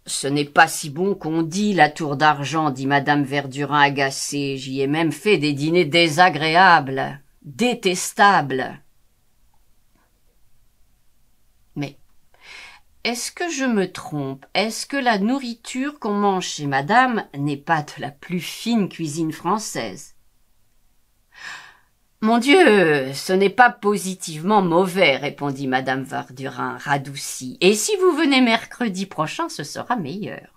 Ce n'est pas si bon qu'on dit, la tour d'argent, dit madame Verdurin agacée. J'y ai même fait des dîners désagréables, détestables. Mais est-ce que je me trompe Est-ce que la nourriture qu'on mange chez madame n'est pas de la plus fine cuisine française mon Dieu, ce n'est pas positivement mauvais, répondit madame Vardurin, radoucie. Et si vous venez mercredi prochain, ce sera meilleur.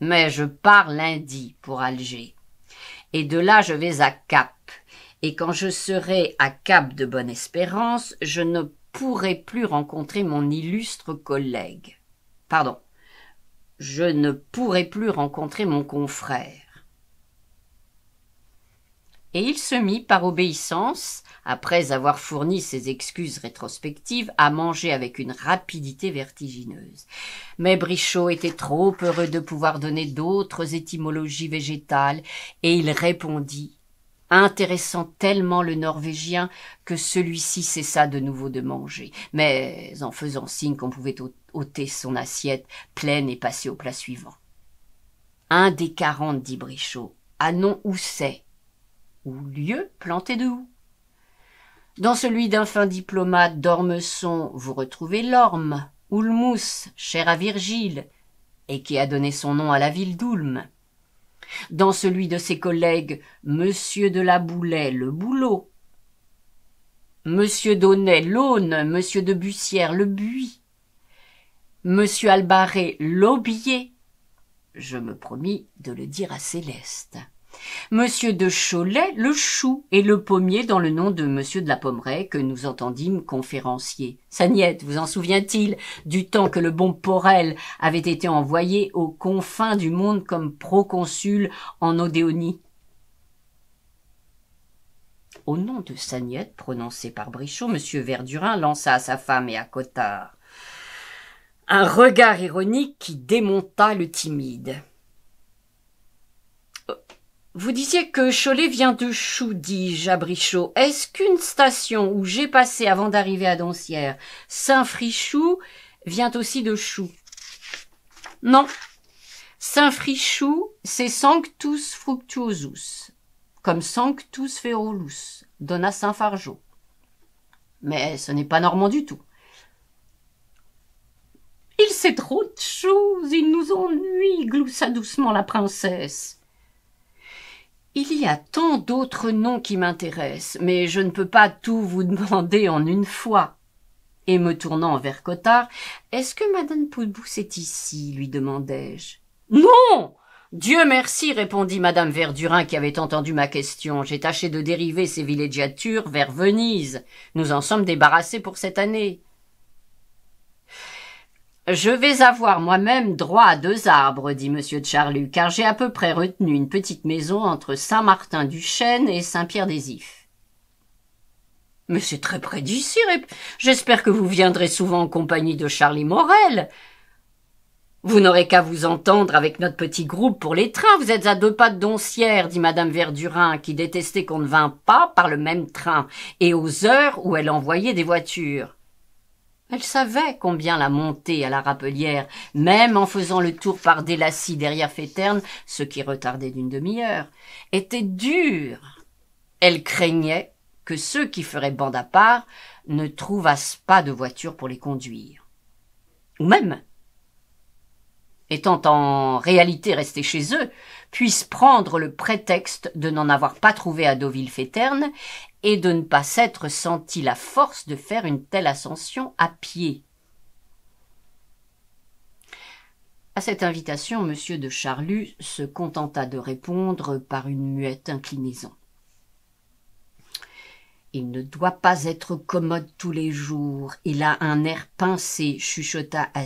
Mais je pars lundi pour Alger. Et de là, je vais à Cap. Et quand je serai à Cap de Bonne-Espérance, je ne pourrai plus rencontrer mon illustre collègue. Pardon. Je ne pourrai plus rencontrer mon confrère et il se mit par obéissance, après avoir fourni ses excuses rétrospectives, à manger avec une rapidité vertigineuse. Mais Brichot était trop heureux de pouvoir donner d'autres étymologies végétales, et il répondit, intéressant tellement le Norvégien que celui-ci cessa de nouveau de manger, mais en faisant signe qu'on pouvait ôter son assiette pleine et passer au plat suivant. Un des quarante, dit Brichot, à non où c'est lieu planté de houx. Dans celui d'un fin diplomate d'Ormesson, vous retrouvez l'Orme, Oulmousse, cher à Virgile, et qui a donné son nom à la ville d'Oulme. Dans celui de ses collègues, Monsieur de la le bouleau, Monsieur Donnet, l'Aune, Monsieur de Bussière, le Buis, Monsieur Albaré, l'Aubier. Je me promis de le dire à Céleste. Monsieur de Cholet, le chou, et le pommier dans le nom de monsieur de la Pommeraye que nous entendîmes conférencier. Sagnette, vous en souvient-il, du temps que le bon Porel avait été envoyé aux confins du monde comme proconsul en Odéonie? Au nom de Sagnette, prononcé par Brichot, monsieur Verdurin lança à sa femme et à Cottard un regard ironique qui démonta le timide. Vous disiez que Cholet vient de Chou, dis-je à Brichot. Est-ce qu'une station où j'ai passé avant d'arriver à Doncières, Saint-Frichou, vient aussi de Chou Non. Saint-Frichou, c'est Sanctus Fructuosus, comme Sanctus Ferolus, donna Saint-Fargeau. Mais ce n'est pas normand du tout. Il sait trop de choses, il nous ennuie, gloussa doucement la princesse. Il y a tant d'autres noms qui m'intéressent, mais je ne peux pas tout vous demander en une fois. Et me tournant vers Cottard, est-ce que madame Poudbousse est ici? lui demandai-je. Non! Dieu merci, répondit madame Verdurin qui avait entendu ma question. J'ai tâché de dériver ces villégiatures vers Venise. Nous en sommes débarrassés pour cette année. Je vais avoir moi-même droit à deux arbres, dit monsieur de Charlus, car j'ai à peu près retenu une petite maison entre Saint-Martin-du-Chêne et Saint-Pierre-des-Ifs. Mais c'est très près d'ici, j'espère que vous viendrez souvent en compagnie de Charlie Morel. Vous n'aurez qu'à vous entendre avec notre petit groupe pour les trains. Vous êtes à deux pas de Doncières, dit madame Verdurin, qui détestait qu'on ne vînt pas par le même train, et aux heures où elle envoyait des voitures. Elle savait combien la montée à la rappelière, même en faisant le tour par Délacy derrière Féterne, ce qui retardait d'une demi-heure, était dure. Elle craignait que ceux qui feraient bande à part ne trouvassent pas de voiture pour les conduire. Ou même, étant en réalité restés chez eux, puissent prendre le prétexte de n'en avoir pas trouvé à Deauville-Féterne et de ne pas s'être senti la force de faire une telle ascension à pied. À cette invitation, M. de Charlus se contenta de répondre par une muette inclinaison. Il ne doit pas être commode tous les jours. Il a un air pincé, chuchota à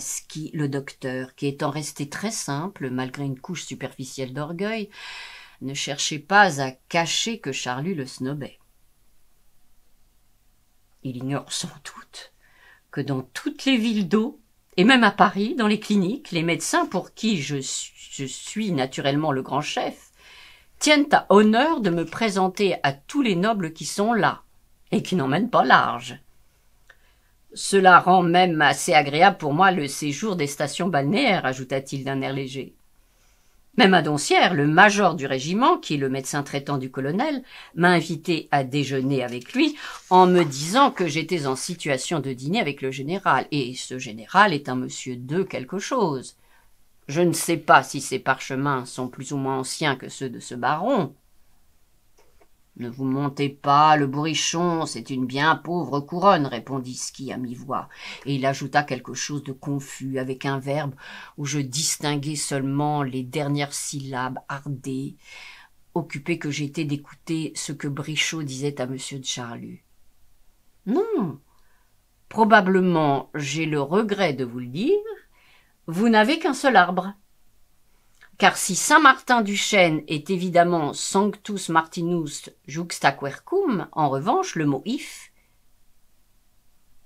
le docteur, qui étant resté très simple, malgré une couche superficielle d'orgueil, ne cherchait pas à cacher que Charlus le snobait. Il ignore sans doute que dans toutes les villes d'eau, et même à Paris, dans les cliniques, les médecins pour qui je, suis naturellement le grand chef, tiennent à honneur de me présenter à tous les nobles qui sont là, et qui n'emmènent pas large. Cela rend même assez agréable pour moi le séjour des stations balnéaires, ajouta-t-il d'un air léger. Même à Doncières, le major du régiment, qui est le médecin traitant du colonel, m'a invité à déjeuner avec lui en me disant que j'étais en situation de dîner avec le général. Et ce général est un monsieur de quelque chose. Je ne sais pas si ces parchemins sont plus ou moins anciens que ceux de ce baron, ne vous montez pas, le bourrichon, c'est une bien pauvre couronne, répondit Ski à mi-voix, et il ajouta quelque chose de confus avec un verbe où je distinguais seulement les dernières syllabes ardées, occupé que j'étais d'écouter ce que Brichot disait à Monsieur de Charlus. Non, probablement, j'ai le regret de vous le dire, vous n'avez qu'un seul arbre. Car si saint Martin du Chêne est évidemment Sanctus Martinus Juxta en revanche, le mot if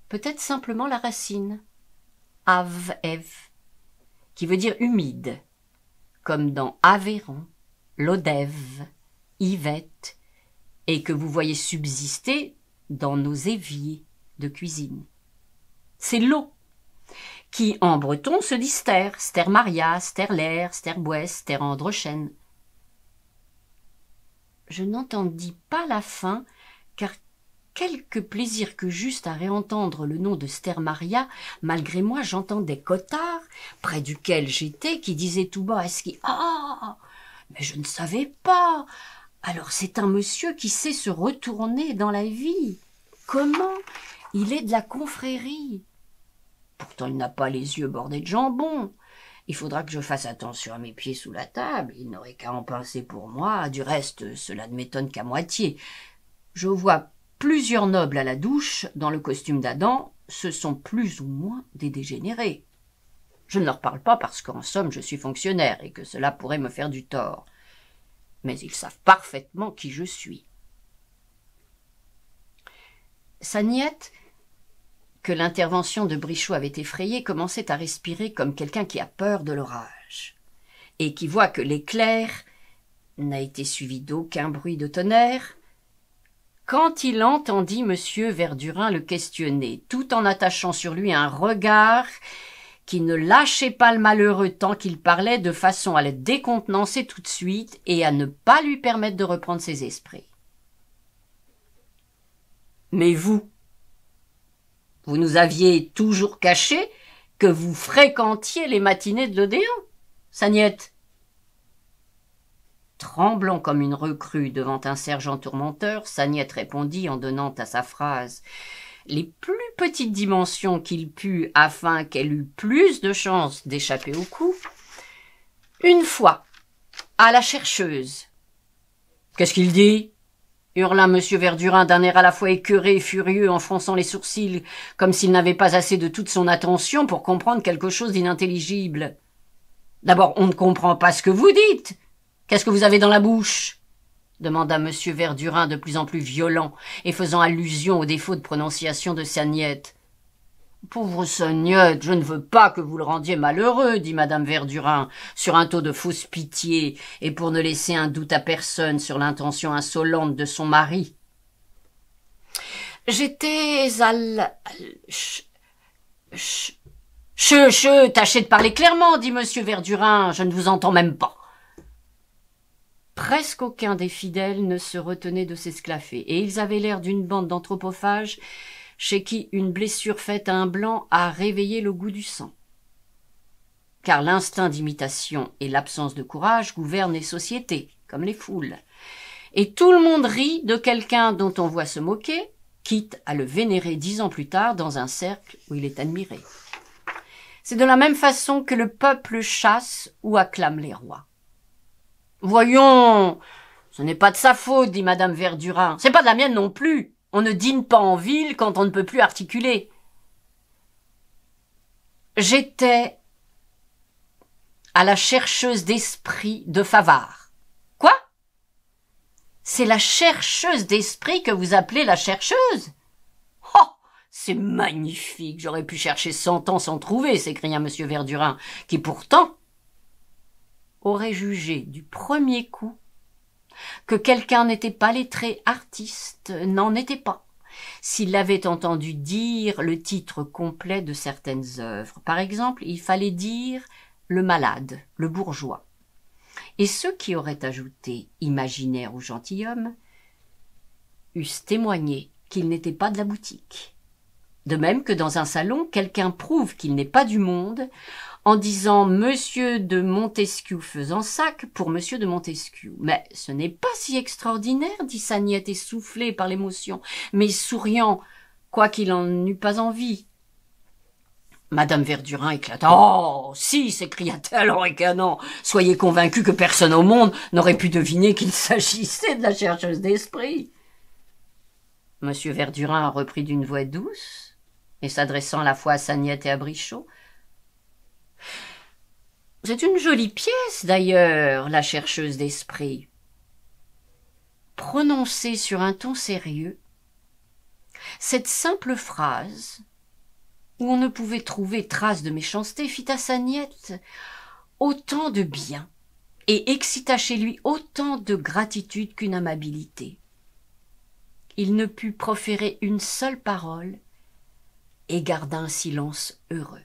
peut être simplement la racine av ev, qui veut dire humide, comme dans Aveyron, l'Odève, Yvette, et que vous voyez subsister dans nos éviers de cuisine. C'est l'eau qui, en breton, se disent Ster, ster Sterler, ster Androchen. Je n'entendis pas la fin, car quelque plaisir que juste à réentendre le nom de Maria, malgré moi j'entendais Cotard, près duquel j'étais, qui disait tout bas à qui Ah Mais je ne savais pas Alors c'est un monsieur qui sait se retourner dans la vie. Comment Il est de la confrérie. Pourtant, il n'a pas les yeux bordés de jambon. Il faudra que je fasse attention à mes pieds sous la table. Il n'aurait qu'à en pincer pour moi. Du reste, cela ne m'étonne qu'à moitié. Je vois plusieurs nobles à la douche, dans le costume d'Adam. Ce sont plus ou moins des dégénérés. Je ne leur parle pas parce qu'en somme, je suis fonctionnaire et que cela pourrait me faire du tort. Mais ils savent parfaitement qui je suis. Sa que l'intervention de Brichot avait effrayé commençait à respirer comme quelqu'un qui a peur de l'orage, et qui voit que l'éclair n'a été suivi d'aucun bruit de tonnerre, quand il entendit M. Verdurin le questionner, tout en attachant sur lui un regard qui ne lâchait pas le malheureux tant qu'il parlait de façon à le décontenancer tout de suite et à ne pas lui permettre de reprendre ses esprits. Mais vous, vous nous aviez toujours caché que vous fréquentiez les matinées de l'Odéon, Sagnette. Tremblant comme une recrue devant un sergent tourmenteur, Sagnette répondit en donnant à sa phrase les plus petites dimensions qu'il put afin qu'elle eût plus de chances d'échapper au coup. Une fois, à la chercheuse. Qu'est-ce qu'il dit hurla M. Verdurin d'un air à la fois écœuré et furieux en fronçant les sourcils, comme s'il n'avait pas assez de toute son attention pour comprendre quelque chose d'inintelligible. D'abord, on ne comprend pas ce que vous dites. Qu'est-ce que vous avez dans la bouche demanda M. Verdurin de plus en plus violent et faisant allusion au défaut de prononciation de sa Pauvre Sognette, je ne veux pas que vous le rendiez malheureux, dit madame Verdurin, sur un taux de fausse pitié, et pour ne laisser un doute à personne sur l'intention insolente de son mari. J'étais à l... Ch... Ch... ch tâchez de parler clairement, dit monsieur Verdurin, je ne vous entends même pas. Presque aucun des fidèles ne se retenait de s'esclaffer, et ils avaient l'air d'une bande d'anthropophages chez qui une blessure faite à un blanc a réveillé le goût du sang. Car l'instinct d'imitation et l'absence de courage gouvernent les sociétés, comme les foules. Et tout le monde rit de quelqu'un dont on voit se moquer, quitte à le vénérer dix ans plus tard dans un cercle où il est admiré. C'est de la même façon que le peuple chasse ou acclame les rois. Voyons, ce n'est pas de sa faute, dit madame Verdurin. C'est pas de la mienne non plus. On ne dîne pas en ville quand on ne peut plus articuler. J'étais à la chercheuse d'esprit de Favard. Quoi? C'est la chercheuse d'esprit que vous appelez la chercheuse? Oh! C'est magnifique. J'aurais pu chercher cent ans sans trouver, s'écria monsieur Verdurin, qui pourtant aurait jugé du premier coup que quelqu'un n'était pas lettré artiste n'en était pas s'il avait entendu dire le titre complet de certaines œuvres. Par exemple, il fallait dire le malade, le bourgeois. Et ceux qui auraient ajouté imaginaire ou gentilhomme eussent témoigné qu'il n'était pas de la boutique. De même que dans un salon, quelqu'un prouve qu'il n'est pas du monde en disant Monsieur de Montesquieu faisant sac pour Monsieur de Montesquieu. Mais ce n'est pas si extraordinaire, dit Sagnette essoufflée par l'émotion, mais souriant, quoiqu'il en eût pas envie. Madame Verdurin éclata. Oh, si, s'écria-t-elle en ricanant. Soyez convaincu que personne au monde n'aurait pu deviner qu'il s'agissait de la chercheuse d'esprit. Monsieur Verdurin reprit d'une voix douce et s'adressant à la fois à Sagnette et à Brichot. C'est une jolie pièce, d'ailleurs, la chercheuse d'esprit. Prononcée sur un ton sérieux, cette simple phrase, où on ne pouvait trouver trace de méchanceté, fit à sa niette autant de bien et excita chez lui autant de gratitude qu'une amabilité. Il ne put proférer une seule parole et garda un silence heureux.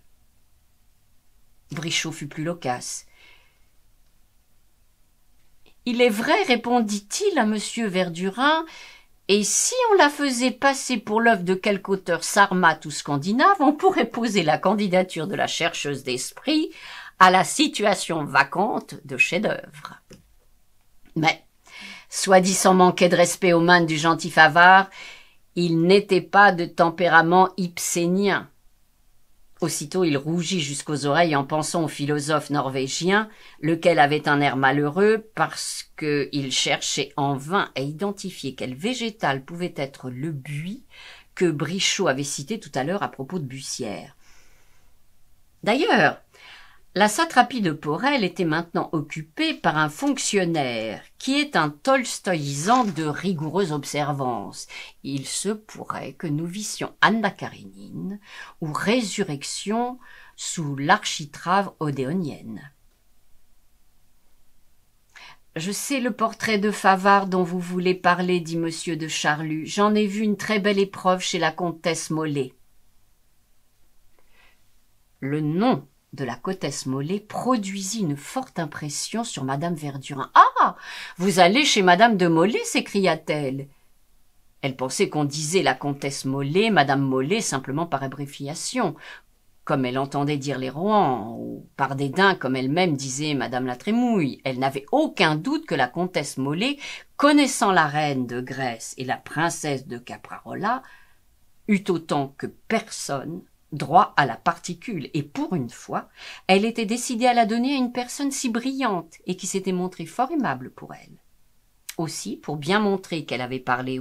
Brichot fut plus loquace. Il est vrai, répondit-il à M. Verdurin, et si on la faisait passer pour l'œuvre de quelque auteur sarmat ou scandinave, on pourrait poser la candidature de la chercheuse d'esprit à la situation vacante de chef-d'œuvre. Mais, soit dit sans manquer de respect aux mains du gentil Favard, il n'était pas de tempérament hypsénien. Aussitôt il rougit jusqu'aux oreilles en pensant au philosophe norvégien, lequel avait un air malheureux parce qu'il cherchait en vain à identifier quel végétal pouvait être le buis que Brichot avait cité tout à l'heure à propos de Bussière. D'ailleurs, la satrapie de Porel était maintenant occupée par un fonctionnaire qui est un tolstoïsant de rigoureuse observance. Il se pourrait que nous vissions Anna Karénine ou Résurrection sous l'architrave odéonienne. Je sais le portrait de Favard dont vous voulez parler, dit monsieur de Charlus. J'en ai vu une très belle épreuve chez la comtesse Mollet. Le nom de la comtesse Mollet produisit une forte impression sur madame Verdurin. Ah. Vous allez chez madame de Mollet, s'écria t-elle. Elle pensait qu'on disait la comtesse Mollet, madame Mollet, simplement par abréviation, comme elle entendait dire les Rouen, ou par dédain, comme elle-même disait madame la Trémouille. Elle n'avait aucun doute que la comtesse Mollet, connaissant la reine de Grèce et la princesse de Caprarola, eut autant que personne droit à la particule, et pour une fois, elle était décidée à la donner à une personne si brillante et qui s'était montrée fort aimable pour elle. Aussi, pour bien montrer qu'elle avait parlé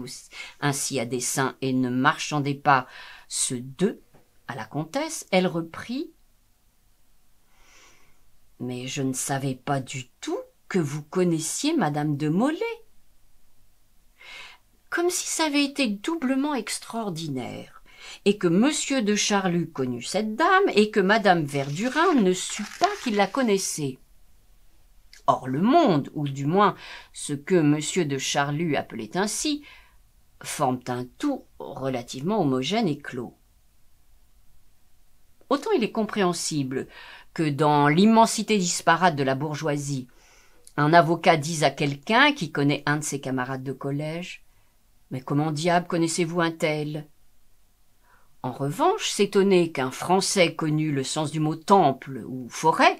ainsi à dessein et ne marchandait pas ce deux à la comtesse, elle reprit Mais je ne savais pas du tout que vous connaissiez madame de Molay comme si ça avait été doublement extraordinaire et que Monsieur de Charlus connut cette dame, et que Madame Verdurin ne sut pas qu'il la connaissait. Or le monde, ou du moins ce que Monsieur de Charlus appelait ainsi, forme un tout relativement homogène et clos. Autant il est compréhensible que dans l'immensité disparate de la bourgeoisie, un avocat dise à quelqu'un qui connaît un de ses camarades de collège Mais comment diable connaissez-vous un tel en revanche, s'étonner qu'un Français connu le sens du mot temple ou forêt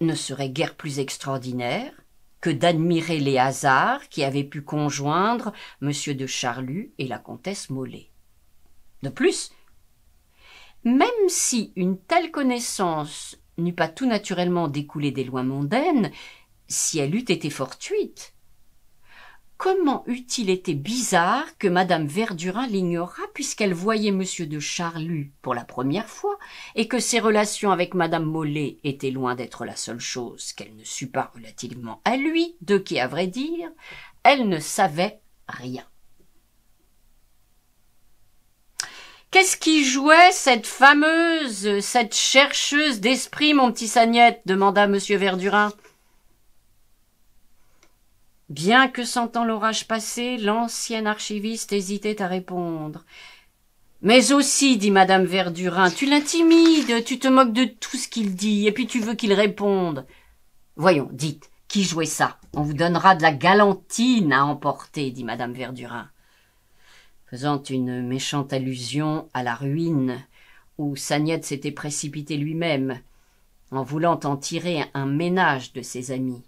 ne serait guère plus extraordinaire que d'admirer les hasards qui avaient pu conjoindre M. de Charlus et la comtesse Mollet. De plus, même si une telle connaissance n'eût pas tout naturellement découlé des lois mondaines, si elle eût été fortuite, comment eût-il été bizarre que Madame Verdurin l'ignorât puisqu'elle voyait Monsieur de Charlus pour la première fois et que ses relations avec Madame Mollet étaient loin d'être la seule chose qu'elle ne sut pas relativement à lui, de qui, à vrai dire, elle ne savait rien. Qu'est-ce qui jouait cette fameuse, cette chercheuse d'esprit, mon petit Sagnette demanda Monsieur Verdurin. Bien que sentant l'orage passer, l'ancien archiviste hésitait à répondre. Mais aussi, dit madame Verdurin, tu l'intimides, tu te moques de tout ce qu'il dit, et puis tu veux qu'il réponde. Voyons, dites, qui jouait ça? On vous donnera de la galantine à emporter, dit madame Verdurin, faisant une méchante allusion à la ruine où Sagnette s'était précipité lui-même, en voulant en tirer un ménage de ses amis.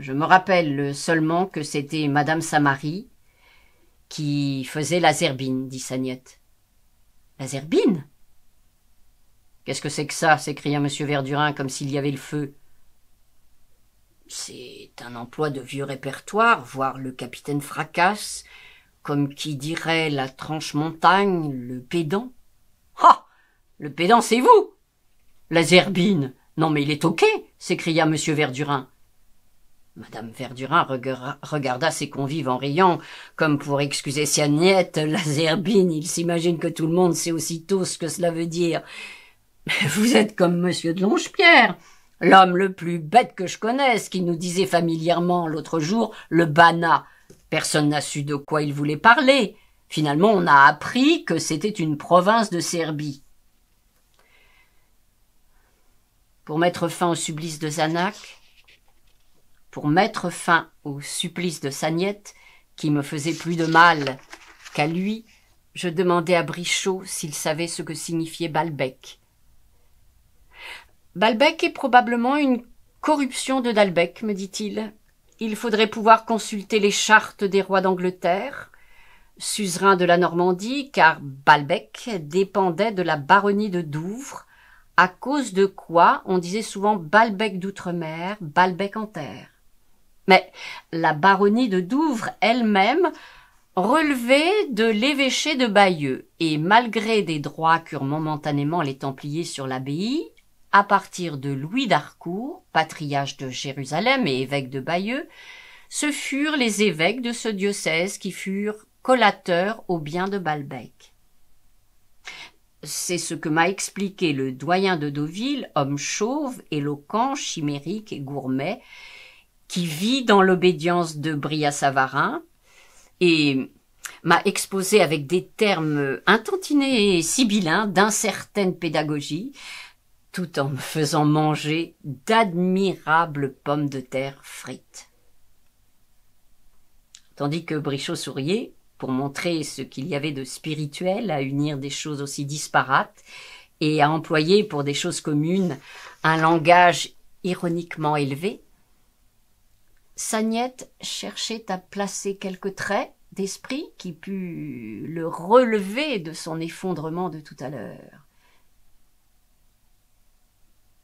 Je me rappelle seulement que c'était Madame Samary qui faisait la zerbine, dit Sagnette. La zerbine Qu'est-ce que c'est que ça s'écria M. Verdurin comme s'il y avait le feu. C'est un emploi de vieux répertoire, voir le capitaine fracasse, comme qui dirait la tranche montagne, le pédant. Ah Le pédant, c'est vous La zerbine Non mais il est OK s'écria M. Verdurin. Madame Verdurin regarda ses convives en riant, comme pour excuser sa niette, la zerbine, il s'imagine que tout le monde sait aussitôt ce que cela veut dire. Vous êtes comme monsieur de Longepierre, l'homme le plus bête que je connaisse, qui nous disait familièrement l'autre jour le bana. Personne n'a su de quoi il voulait parler. Finalement, on a appris que c'était une province de Serbie. Pour mettre fin au sublice de Zanac, pour mettre fin au supplice de Sagnette, qui me faisait plus de mal qu'à lui, je demandai à Brichot s'il savait ce que signifiait Balbec. Balbec est probablement une corruption de Dalbec, me dit-il. Il faudrait pouvoir consulter les chartes des rois d'Angleterre, suzerain de la Normandie, car Balbec dépendait de la baronnie de Douvres, à cause de quoi on disait souvent Balbec d'outre-mer, Balbec en terre. Mais la baronnie de Douvres elle-même relevait de l'évêché de Bayeux, et malgré des droits qu'eurent momentanément les Templiers sur l'abbaye, à partir de Louis d'Arcourt, patriarche de Jérusalem et évêque de Bayeux, ce furent les évêques de ce diocèse qui furent collateurs aux biens de Balbec. C'est ce que m'a expliqué le doyen de Deauville, homme chauve, éloquent, chimérique et gourmet, qui vit dans l'obédience de Bria Savarin et m'a exposé avec des termes intentinés et sibyllins d'incertaine pédagogie, tout en me faisant manger d'admirables pommes de terre frites. Tandis que Brichot souriait, pour montrer ce qu'il y avait de spirituel à unir des choses aussi disparates, et à employer pour des choses communes un langage ironiquement élevé, Sagnette cherchait à placer quelques traits d'esprit qui pût le relever de son effondrement de tout à l'heure.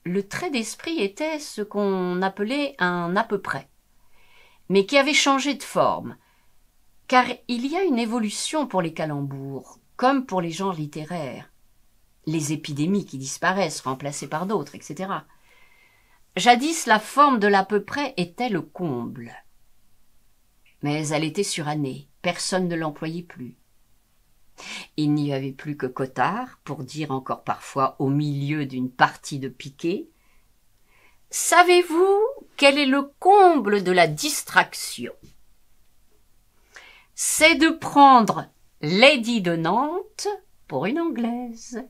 Le trait d'esprit était ce qu'on appelait un à peu près, mais qui avait changé de forme, car il y a une évolution pour les calembours, comme pour les genres littéraires. Les épidémies qui disparaissent, remplacées par d'autres, etc. Jadis la forme de l'à peu près était le comble. Mais elle était surannée, personne ne l'employait plus. Il n'y avait plus que Cotard, pour dire encore parfois au milieu d'une partie de piquet. Savez-vous quel est le comble de la distraction C'est de prendre Lady de Nantes pour une Anglaise.